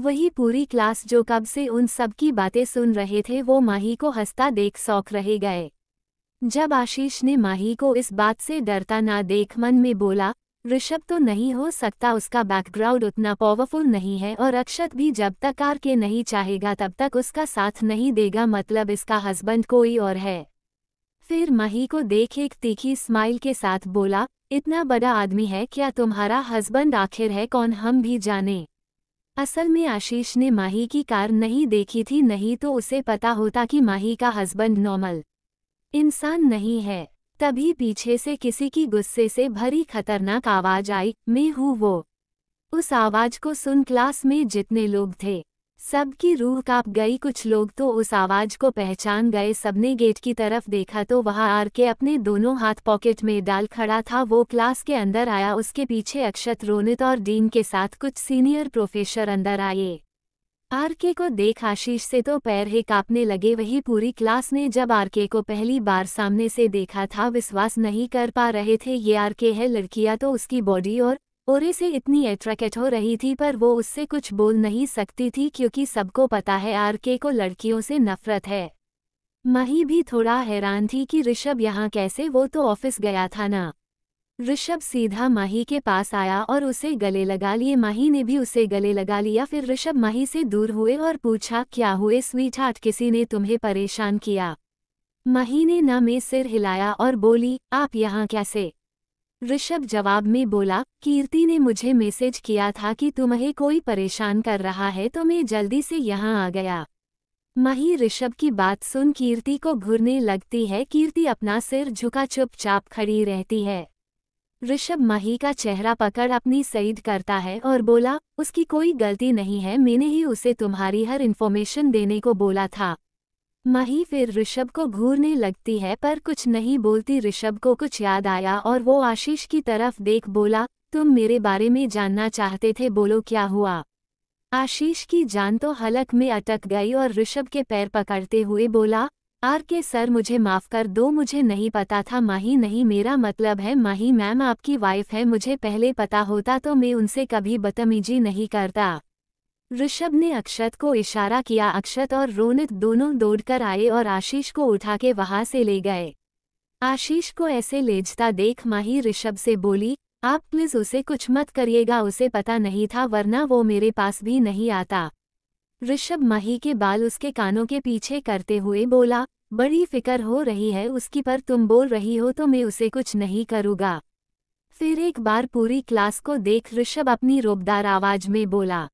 वही पूरी क्लास जो कब से उन सब की बातें सुन रहे थे वो माही को हंसता देख सौख रहे गए जब आशीष ने माही को इस बात से डरता ना देख मन में बोला ऋषभ तो नहीं हो सकता उसका बैकग्राउंड उतना पावरफुल नहीं है और अक्षत भी जब तक आर के नहीं चाहेगा तब तक उसका साथ नहीं देगा मतलब इसका हस्बैंड कोई और है फिर मही को देख एक तीखी स्माइल के साथ बोला इतना बड़ा आदमी है क्या तुम्हारा हस्बैंड आखिर है कौन हम भी जाने असल में आशीष ने माही की कार नहीं देखी थी नहीं तो उसे पता होता कि माही का हस्बैंड नॉर्मल इंसान नहीं है तभी पीछे से किसी की गुस्से से भरी खतरनाक आवाज आई मैं हूँ वो उस आवाज को सुन क्लास में जितने लोग थे सबकी रूह काप गई कुछ लोग तो उस आवाज को पहचान गए सबने गेट की तरफ देखा तो वहां आर के अपने दोनों हाथ पॉकेट में डाल खड़ा था वो क्लास के अंदर आया उसके पीछे अक्षत रोनित और डीन के साथ कुछ सीनियर प्रोफेसर अंदर आए आरके को देख आशीष से तो पैर ही कांपने लगे वही पूरी क्लास ने जब आरके को पहली बार सामने से देखा था विश्वास नहीं कर पा रहे थे ये आरके है लड़कियां तो उसकी बॉडी और ओरे से इतनी एट्रैकेट हो रही थी पर वो उससे कुछ बोल नहीं सकती थी क्योंकि सबको पता है आरके को लड़कियों से नफरत है मही भी थोड़ा हैरान थी कि ऋषभ यहाँ कैसे वो तो ऑफिस गया था ना ऋषभ सीधा माही के पास आया और उसे गले लगा लिए माही ने भी उसे गले लगा लिया फिर ऋषभ माही से दूर हुए और पूछा क्या हुए स्वीट हार्ट किसी ने तुम्हें परेशान किया माही ने न में सिर हिलाया और बोली आप यहाँ कैसे ऋषभ जवाब में बोला कीर्ति ने मुझे मैसेज किया था कि तुम्हें कोई परेशान कर रहा है तो मैं जल्दी से यहाँ आ गया मही ऋषभ की बात सुन कीर्ति को घूरने लगती है कीर्ति अपना सिर झुका चुपचाप खड़ी रहती है ऋषभ मही का चेहरा पकड़ अपनी सईद करता है और बोला उसकी कोई गलती नहीं है मैंने ही उसे तुम्हारी हर इन्फॉर्मेशन देने को बोला था माही फिर ऋषभ को घूरने लगती है पर कुछ नहीं बोलती ऋषभ को कुछ याद आया और वो आशीष की तरफ देख बोला तुम मेरे बारे में जानना चाहते थे बोलो क्या हुआ आशीष की जान तो हलक में अटक गई और ऋषभ के पैर पकड़ते हुए बोला आर के सर मुझे माफ़ कर दो मुझे नहीं पता था माही नहीं मेरा मतलब है माही मैम आपकी वाइफ है मुझे पहले पता होता तो मैं उनसे कभी बदतमीजी नहीं करता ऋषभ ने अक्षत को इशारा किया अक्षत और रोनित दोनों दौड़कर आए और आशीष को उठा के वहां से ले गए आशीष को ऐसे लेजता देख माही ऋषभ से बोली आप प्लीज उसे कुछ मत करिएगा उसे पता नहीं था वरना वो मेरे पास भी नहीं आता ऋषभ माही के बाल उसके कानों के पीछे करते हुए बोला बड़ी फिक्र हो रही है उसकी पर तुम बोल रही हो तो मैं उसे कुछ नहीं करूँगा फिर एक बार पूरी क्लास को देख ऋषभ अपनी रोबदार आवाज में बोला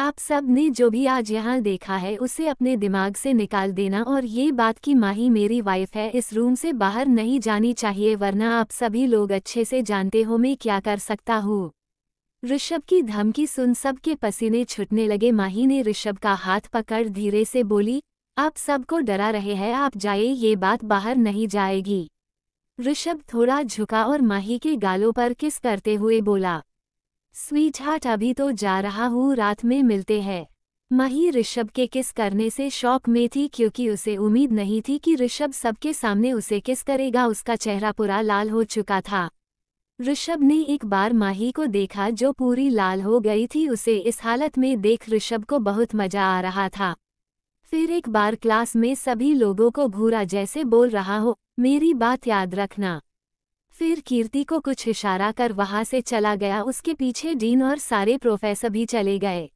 आप सब ने जो भी आज यहाँ देखा है उसे अपने दिमाग से निकाल देना और ये बात कि माही मेरी वाइफ है इस रूम से बाहर नहीं जानी चाहिए वरना आप सभी लोग अच्छे से जानते हो मैं क्या कर सकता हूँ ऋषभ की धमकी सुन सब के पसीने छुटने लगे माही ने ऋषभ का हाथ पकड़ धीरे से बोली आप सबको डरा रहे हैं आप जाए ये बात बाहर नहीं जाएगी ऋषभ थोड़ा झुका और माही के गालों पर किस करते हुए बोला स्वीट हार्ट अभी तो जा रहा हूँ रात में मिलते हैं मही ऋषभ के किस करने से शौक में थी क्योंकि उसे उम्मीद नहीं थी कि ऋषभ सबके सामने उसे किस करेगा उसका चेहरा पूरा लाल हो चुका था ऋषभ ने एक बार माही को देखा जो पूरी लाल हो गई थी उसे इस हालत में देख ऋषभ को बहुत मजा आ रहा था फिर एक बार क्लास में सभी लोगों को भूरा जैसे बोल रहा हो मेरी बात याद रखना फिर कीर्ति को कुछ इशारा कर वहां से चला गया उसके पीछे डीन और सारे प्रोफेसर भी चले गए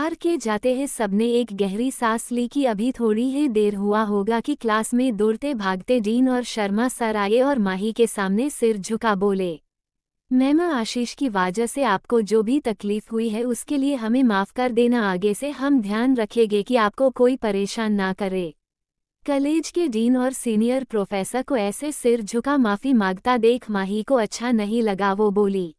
आर के जाते हैं सबने एक गहरी सांस ली कि अभी थोड़ी ही देर हुआ होगा कि क्लास में दौड़ते भागते डीन और शर्मा सर आए और माही के सामने सिर झुका बोले मैम आशीष की वजह से आपको जो भी तकलीफ हुई है उसके लिए हमें माफ़ कर देना आगे से हम ध्यान रखेंगे कि आपको कोई परेशान ना करे कॉलेज के डीन और सीनियर प्रोफेसर को ऐसे सिर झुका माफ़ी मांगता देख माही को अच्छा नहीं लगा वो बोली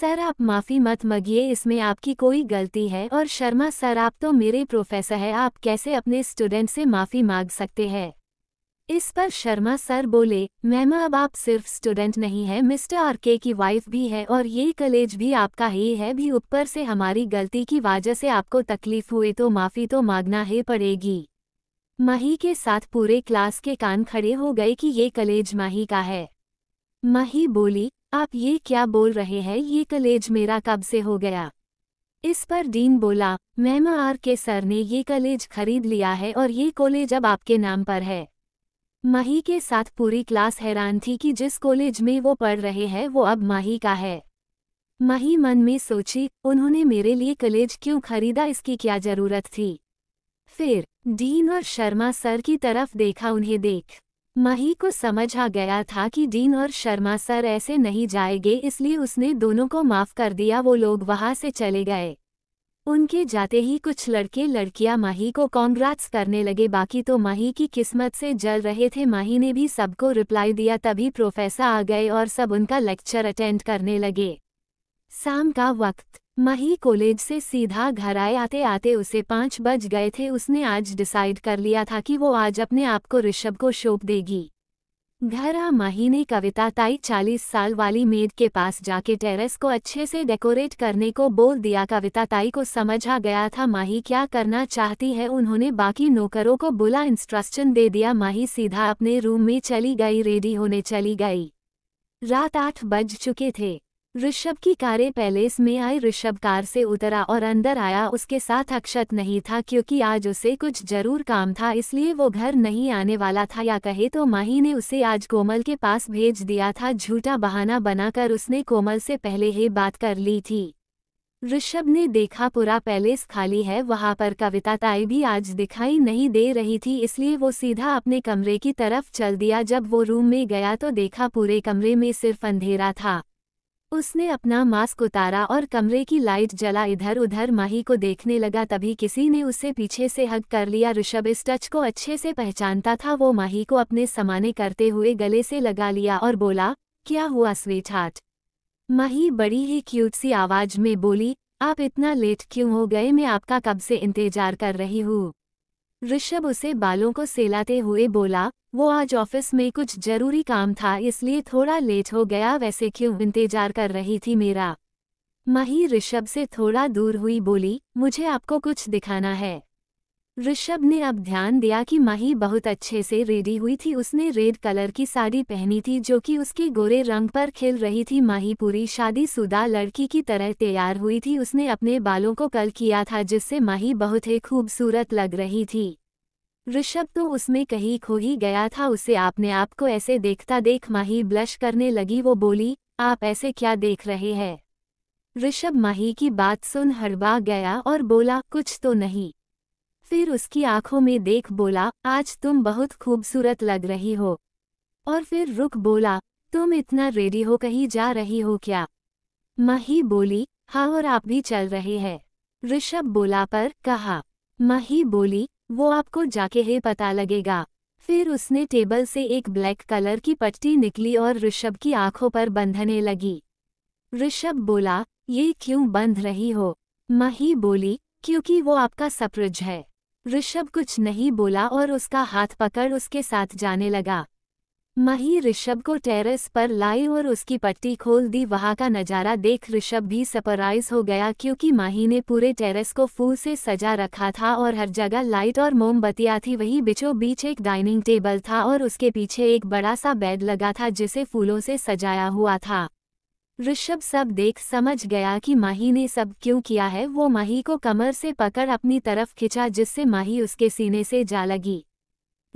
सर आप माफ़ी मत मगिए इसमें आपकी कोई गलती है और शर्मा सर आप तो मेरे प्रोफेसर हैं आप कैसे अपने स्टूडेंट से माफ़ी मांग सकते हैं इस पर शर्मा सर बोले मैम अब आप सिर्फ स्टूडेंट नहीं हैं मिस्टर के की वाइफ भी है और ये कॉलेज भी आपका ही है भी ऊपर से हमारी गलती की वजह से आपको तकलीफ हुई तो माफ़ी तो मांगना ही पड़ेगी माही के साथ पूरे क्लास के कान खड़े हो गए कि ये कलेज माही का है माही बोली आप ये क्या बोल रहे हैं ये कलेज मेरा कब से हो गया इस पर डीन बोला मैम आर के सर ने ये कलेज खरीद लिया है और ये कॉलेज अब आपके नाम पर है माही के साथ पूरी क्लास हैरान थी कि जिस कॉलेज में वो पढ़ रहे हैं वो अब माही का है माही मन में सोची उन्होंने मेरे लिए कलेज क्यों खरीदा इसकी क्या जरूरत थी फिर डीन और शर्मा सर की तरफ देखा उन्हें देख मही को समझ आ गया था कि डीन और शर्मा सर ऐसे नहीं जाएंगे इसलिए उसने दोनों को माफ कर दिया वो लोग वहां से चले गए उनके जाते ही कुछ लड़के लड़कियां माही को कांग्रेट्स करने लगे बाकी तो माही की किस्मत से जल रहे थे माही ने भी सबको रिप्लाई दिया तभी प्रोफेसर आ गए और सब उनका लेक्चर अटेंड करने लगे शाम का वक्त मही कॉलेज से सीधा घर आए आते आते उसे पाँच बज गए थे उसने आज डिसाइड कर लिया था कि वो आज अपने आप को ऋषभ को शोप देगी घर आ मही ने कविता ताई चालीस साल वाली मेड के पास जाके टेरेस को अच्छे से डेकोरेट करने को बोल दिया कविता ताई को समझ आ गया था माही क्या करना चाहती है उन्होंने बाकी नौकरों को बुला इंस्ट्रक्शन दे दिया माही सीधा अपने रूम में चली गई रेडी होने चली गई रात आठ बज चुके थे ऋषभ की कारें पैलेस में आई ऋषभ कार से उतरा और अंदर आया उसके साथ अक्षत नहीं था क्योंकि आज उसे कुछ जरूर काम था इसलिए वो घर नहीं आने वाला था या कहे तो माही ने उसे आज कोमल के पास भेज दिया था झूठा बहाना बनाकर उसने कोमल से पहले ही बात कर ली थी ऋषभ ने देखा पूरा पैलेस खाली है वहाँ पर कविता ताई भी आज दिखाई नहीं दे रही थी इसलिए वो सीधा अपने कमरे की तरफ चल दिया जब वो रूम में गया तो देखा पूरे कमरे में सिर्फ अंधेरा था उसने अपना मास्क उतारा और कमरे की लाइट जला इधर उधर माही को देखने लगा तभी किसी ने उसे पीछे से हग कर लिया ऋषभ इस टच को अच्छे से पहचानता था वो माही को अपने समाने करते हुए गले से लगा लिया और बोला क्या हुआ स्वीट हार्ट माही बड़ी ही क्यूट सी आवाज में बोली आप इतना लेट क्यों हो गए मैं आपका कब से इंतजार कर रही हूँ ऋषभ उसे बालों को सेलाते हुए बोला वो आज ऑफिस में कुछ जरूरी काम था इसलिए थोड़ा लेट हो गया वैसे क्यों इंतजार कर रही थी मेरा मही ऋषभ से थोड़ा दूर हुई बोली मुझे आपको कुछ दिखाना है ऋषभ ने अब ध्यान दिया कि माही बहुत अच्छे से रेडी हुई थी उसने रेड कलर की साड़ी पहनी थी जो कि उसके गोरे रंग पर खिल रही थी माही पूरी शादीशुदा लड़की की तरह तैयार हुई थी उसने अपने बालों को कल किया था जिससे माही बहुत ही खूबसूरत लग रही थी ऋषभ तो उसमें कहीं खो ही गया था उसे आपने आप को ऐसे देखता देख माही ब्लश करने लगी वो बोली आप ऐसे क्या देख रहे हैं ऋषभ माही की बात सुन हड़बा गया और बोला कुछ तो नहीं फिर उसकी आंखों में देख बोला आज तुम बहुत खूबसूरत लग रही हो और फिर रुक बोला तुम इतना रेडी हो कहीं जा रही हो क्या मही बोली हाँ और आप भी चल रहे हैं ऋषभ बोला पर कहा मही बोली वो आपको जाके ही पता लगेगा फिर उसने टेबल से एक ब्लैक कलर की पट्टी निकली और ऋषभ की आंखों पर बंधने लगी ऋषभ बोला ये क्यों बंध रही हो मही बोली क्योंकि वो आपका सप्रज है ऋषभ कुछ नहीं बोला और उसका हाथ पकड़ उसके साथ जाने लगा मही ऋषभ को टेरेस पर लाई और उसकी पट्टी खोल दी वहाँ का नज़ारा देख ऋषभ भी सरप्राइज हो गया क्योंकि माही ने पूरे टेरेस को फूल से सजा रखा था और हर जगह लाइट और मोमबत्तियाँ थी वहीं बिचो बीच एक डाइनिंग टेबल था और उसके पीछे एक बड़ा सा बेड लगा था जिसे फूलों से सजाया हुआ था ऋषभ सब देख समझ गया कि माही ने सब क्यों किया है वो माही को कमर से पकड़ अपनी तरफ खिंचा जिससे माही उसके सीने से जा लगी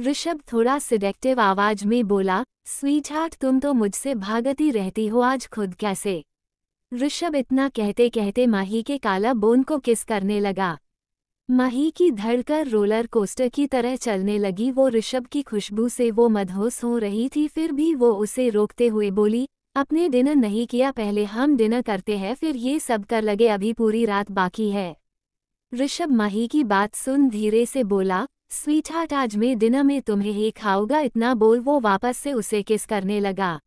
ऋषभ थोड़ा सिडेक्टिव आवाज में बोला स्वीट हार्ट तुम तो मुझसे भागती रहती हो आज खुद कैसे ऋषभ इतना कहते कहते माही के काला बोन को किस करने लगा माही की धड़कर रोलर कोस्टर की तरह चलने लगी वो ऋषभ की खुशबू से वो मदहोश हो रही थी फिर भी वो उसे रोकते हुए बोली अपने डिनर नहीं किया पहले हम डिनर करते हैं फिर ये सब कर लगे अभी पूरी रात बाकी है ऋषभ माही की बात सुन धीरे से बोला स्वीट हार्ट आज मैं डिनर में तुम्हें ही खाऊंगा इतना बोल वो वापस से उसे किस करने लगा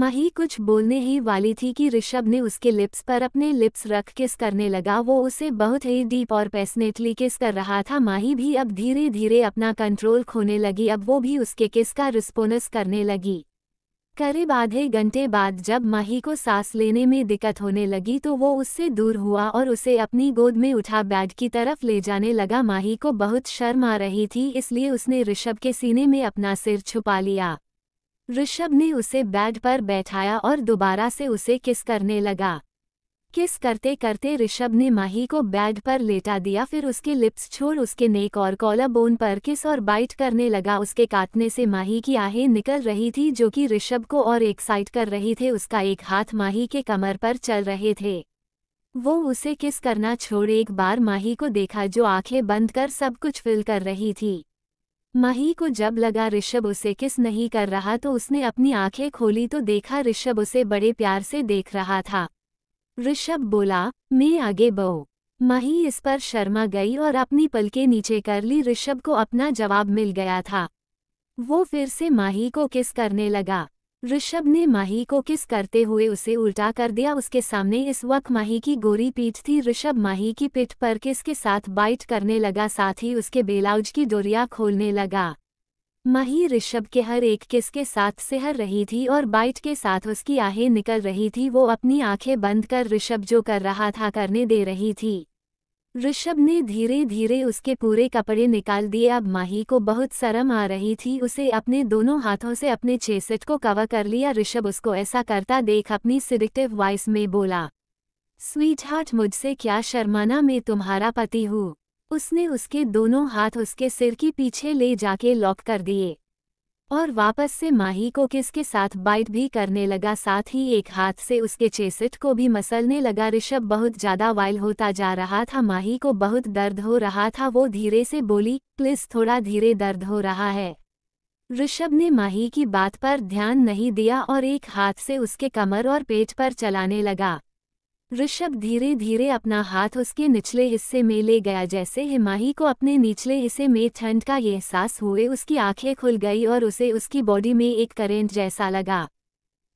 माही कुछ बोलने ही वाली थी कि ऋषभ ने उसके लिप्स पर अपने लिप्स रख किस करने लगा वो उसे बहुत ही डीप और पैसनेटली किस कर रहा था माही भी अब धीरे धीरे अपना कंट्रोल खोने लगी अब वो भी उसके किस का रिस्पोनस करने लगी करीब आधे घंटे बाद जब माही को सांस लेने में दिक्कत होने लगी तो वो उससे दूर हुआ और उसे अपनी गोद में उठा बैड की तरफ ले जाने लगा माही को बहुत शर्म आ रही थी इसलिए उसने ऋषभ के सीने में अपना सिर छुपा लिया ऋषभ ने उसे बेड पर बैठाया और दोबारा से उसे किस करने लगा किस करते करते ऋषभ ने माही को बेड पर लेटा दिया फिर उसके लिप्स छोड़ उसके नेक और कॉलर बोन पर किस और बाइट करने लगा उसके काटने से माही की आहें निकल रही थी जो कि ऋषभ को और एक्साइट कर रही थे उसका एक हाथ माही के कमर पर चल रहे थे वो उसे किस करना छोड़ एक बार माही को देखा जो आंखें बंद कर सब कुछ फिल कर रही थी माही को जब लगा ऋषभ उसे किस नहीं कर रहा तो उसने अपनी आंखें खोली तो देखा ऋषभ उसे बड़े प्यार से देख रहा था ऋषभ बोला मैं आगे बहु मही इस पर शर्मा गई और अपनी पलके नीचे कर ली ऋषभ को अपना जवाब मिल गया था वो फिर से माही को किस करने लगा ऋषभ ने माही को किस करते हुए उसे उल्टा कर दिया उसके सामने इस वक्त माही की गोरी पीठ थी ऋषभ माही की पीठ पर किस के साथ बाइट करने लगा साथ ही उसके बेलाउज की डोरिया खोलने लगा मही ऋषभ के हर एक किस के साथ सिहर रही थी और बाइट के साथ उसकी आहें निकल रही थी वो अपनी आंखें बंद कर ऋषभ जो कर रहा था करने दे रही थी ऋषभ ने धीरे धीरे उसके पूरे कपड़े निकाल दिए अब माही को बहुत शर्म आ रही थी उसे अपने दोनों हाथों से अपने चेसेट को कवर कर लिया ऋषभ उसको ऐसा करता देख अपनी सिडिक्टिव वॉइस में बोला स्वीट हार्ट मुझसे क्या शर्माना मैं तुम्हारा पति हूँ उसने उसके दोनों हाथ उसके सिर के पीछे ले जाके लॉक कर दिए और वापस से माही को किस के साथ बाइट भी करने लगा साथ ही एक हाथ से उसके चेसिट को भी मसलने लगा ऋषभ बहुत ज़्यादा वाइल होता जा रहा था माही को बहुत दर्द हो रहा था वो धीरे से बोली प्लीज़ थोड़ा धीरे दर्द हो रहा है ऋषभ ने माही की बात पर ध्यान नहीं दिया और एक हाथ से उसके कमर और पेट पर चलाने लगा ऋषभ धीरे धीरे अपना हाथ उसके निचले हिस्से में ले गया जैसे हिमाही को अपने निचले हिस्से में ठंड का एहसास हुए उसकी आंखें खुल गई और उसे उसकी बॉडी में एक करेंट जैसा लगा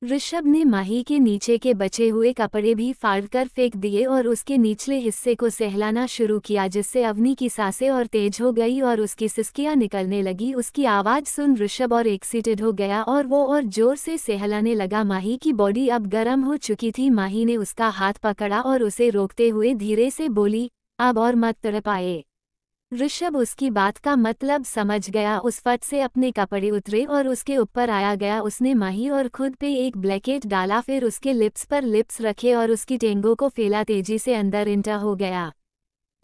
ऋषभ ने माही के नीचे के बचे हुए कपड़े भी फाड़कर फेंक दिए और उसके निचले हिस्से को सहलाना शुरू किया जिससे अवनि की सांसें और तेज हो गई और उसकी सिस्कियां निकलने लगी उसकी आवाज़ सुन ऋषभ और एक्सीटेड हो गया और वो और जोर से सहलाने लगा माही की बॉडी अब गर्म हो चुकी थी माही ने उसका हाथ पकड़ा और उसे रोकते हुए धीरे से बोली अब और मत तड़पाए ऋषभ उसकी बात का मतलब समझ गया उस फट से अपने कपड़े उतरे और उसके ऊपर आया गया उसने माही और खुद पे एक ब्लैकेट डाला फिर उसके लिप्स पर लिप्स रखे और उसकी टेंगो को फैला तेजी से अंदर इंटा हो गया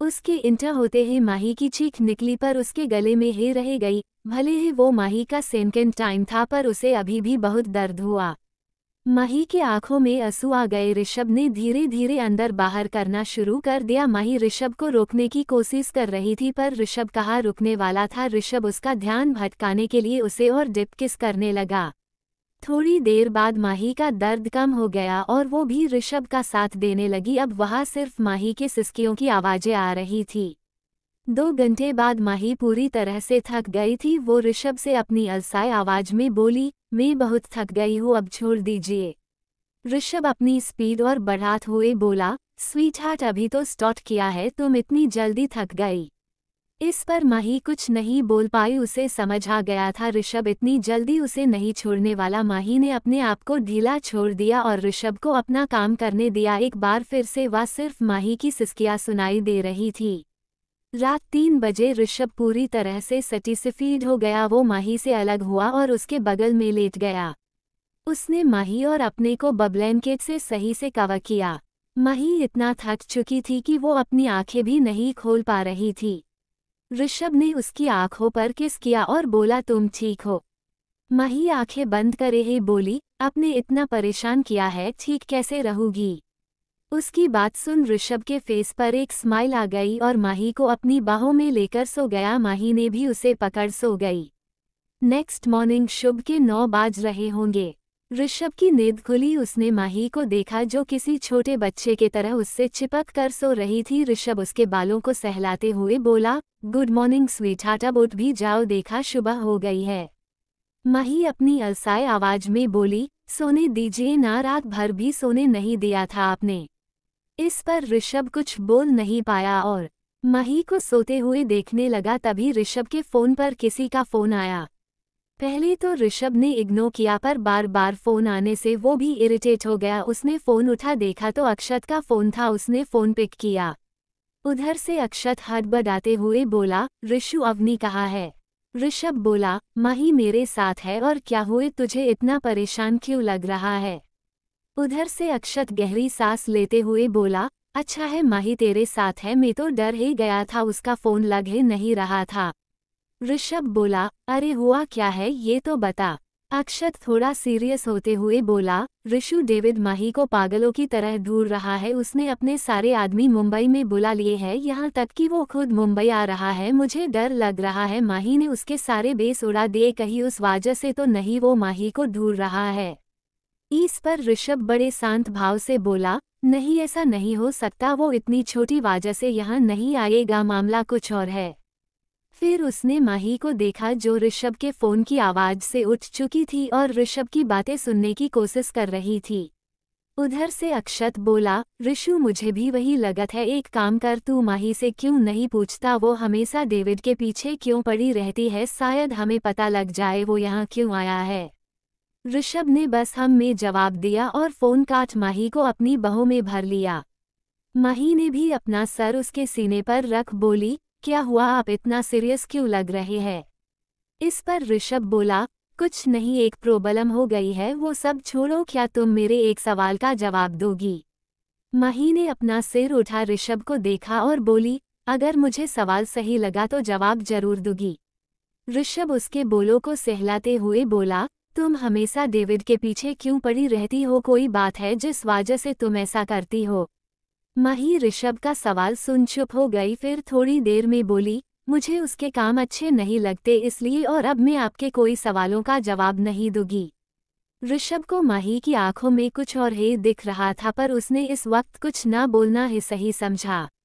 उसके इंटा होते ही माही की चीख निकली पर उसके गले में ही रह गई भले ही वो माही का सेकेंड टाइम था पर उसे अभी भी बहुत दर्द हुआ माही की आंखों में आंसू आ गए ऋषभ ने धीरे धीरे अंदर बाहर करना शुरू कर दिया माही ऋषभ को रोकने की कोशिश कर रही थी पर ऋषभ कहा रुकने वाला था ऋषभ उसका ध्यान भटकाने के लिए उसे और डिप किस करने लगा थोड़ी देर बाद माही का दर्द कम हो गया और वो भी ऋषभ का साथ देने लगी अब वहाँ सिर्फ माही के सिस्कियों की आवाज़ें आ रही थी दो घंटे बाद माही पूरी तरह से थक गई थी वो ऋषभ से अपनी अलसाई आवाज में बोली मैं बहुत थक गई हूँ अब छोड़ दीजिए ऋषभ अपनी स्पीड और बढ़ात हुए बोला स्वीट हार्ट अभी तो स्टॉट किया है तुम इतनी जल्दी थक गई इस पर माही कुछ नहीं बोल पाई उसे समझ आ गया था ऋषभ इतनी जल्दी उसे नहीं छोड़ने वाला माही ने अपने आप को ढीला छोड़ दिया और ऋषभ को अपना काम करने दिया एक बार फिर से वह सिर्फ माही की सिस्कियाँ सुनाई दे रही थी रात तीन बजे ऋषभ पूरी तरह से सेटिस्फीड हो गया वो माही से अलग हुआ और उसके बगल में लेट गया उसने माही और अपने को बब्लैनकेट से सही से कवर किया माही इतना थक चुकी थी कि वो अपनी आंखें भी नहीं खोल पा रही थी ऋषभ ने उसकी आंखों पर किस किया और बोला तुम ठीक हो माही आंखें बंद करे ही बोली आपने इतना परेशान किया है ठीक कैसे रहूंगी उसकी बात सुन ऋषभ के फेस पर एक स्माइल आ गई और माही को अपनी बाहों में लेकर सो गया माही ने भी उसे पकड़ सो गई नेक्स्ट मॉर्निंग शुभ के नौ बाज रहे होंगे ऋषभ की नींद खुली उसने माही को देखा जो किसी छोटे बच्चे की तरह उससे चिपक कर सो रही थी ऋषभ उसके बालों को सहलाते हुए बोला गुड मॉर्निंग स्वीट हाटा बोट भी जाओ देखा सुबह हो गई है माही अपनी अलसाए आवाज में बोली सोने दीजिए ना रात भर भी सोने नहीं दिया था आपने इस पर ऋषभ कुछ बोल नहीं पाया और मही को सोते हुए देखने लगा तभी ऋषभ के फोन पर किसी का फोन आया पहले तो ऋषभ ने इग्नो किया पर बार बार फोन आने से वो भी इरिटेट हो गया उसने फोन उठा देखा तो अक्षत का फोन था उसने फोन पिक किया उधर से अक्षत हड़बड़ाते हुए बोला ऋषु अवनी कहा है ऋषभ बोला मही मेरे साथ है और क्या हुए तुझे इतना परेशान क्यों लग रहा है उधर से अक्षत गहरी सांस लेते हुए बोला अच्छा है माही तेरे साथ है मैं तो डर ही गया था उसका फोन लग ही नहीं रहा था ऋषभ बोला अरे हुआ क्या है ये तो बता अक्षत थोड़ा सीरियस होते हुए बोला ऋषु डेविड माही को पागलों की तरह ढूंढ रहा है उसने अपने सारे आदमी मुंबई में बुला लिए हैं यहाँ तक कि वो खुद मुंबई आ रहा है मुझे डर लग रहा है माही ने उसके सारे बेस उड़ा दिए कहीं उस वजह से तो नहीं वो माही को ढूंढ रहा है इस पर ऋषभ बड़े शांत भाव से बोला नहीं ऐसा नहीं हो सकता वो इतनी छोटी वजह से यहाँ नहीं आएगा मामला कुछ और है फिर उसने माही को देखा जो ऋषभ के फ़ोन की आवाज़ से उठ चुकी थी और ऋषभ की बातें सुनने की कोशिश कर रही थी उधर से अक्षत बोला ऋषु मुझे भी वही लगत है एक काम कर तू माही से क्यों नहीं पूछता वो हमेशा डेविड के पीछे क्यों पड़ी रहती है शायद हमें पता लग जाए वो यहाँ क्यों आया है ऋषभ ने बस हम में जवाब दिया और फोन काट माही को अपनी बहू में भर लिया माही ने भी अपना सर उसके सीने पर रख बोली क्या हुआ आप इतना सीरियस क्यों लग रहे हैं इस पर ऋषभ बोला कुछ नहीं एक प्रॉब्लम हो गई है वो सब छोड़ो क्या तुम मेरे एक सवाल का जवाब दोगी माही ने अपना सिर उठा ऋषभ को देखा और बोली अगर मुझे सवाल सही लगा तो जवाब जरूर दोगी ऋषभ उसके बोलों को सहलाते हुए बोला तुम हमेशा डेविड के पीछे क्यों पड़ी रहती हो कोई बात है जिस वजह से तुम ऐसा करती हो मही ऋषभ का सवाल सुन चुप हो गई फिर थोड़ी देर में बोली मुझे उसके काम अच्छे नहीं लगते इसलिए और अब मैं आपके कोई सवालों का जवाब नहीं दूंगी ऋषभ को माही की आंखों में कुछ और हे दिख रहा था पर उसने इस वक्त कुछ न बोलना ही सही समझा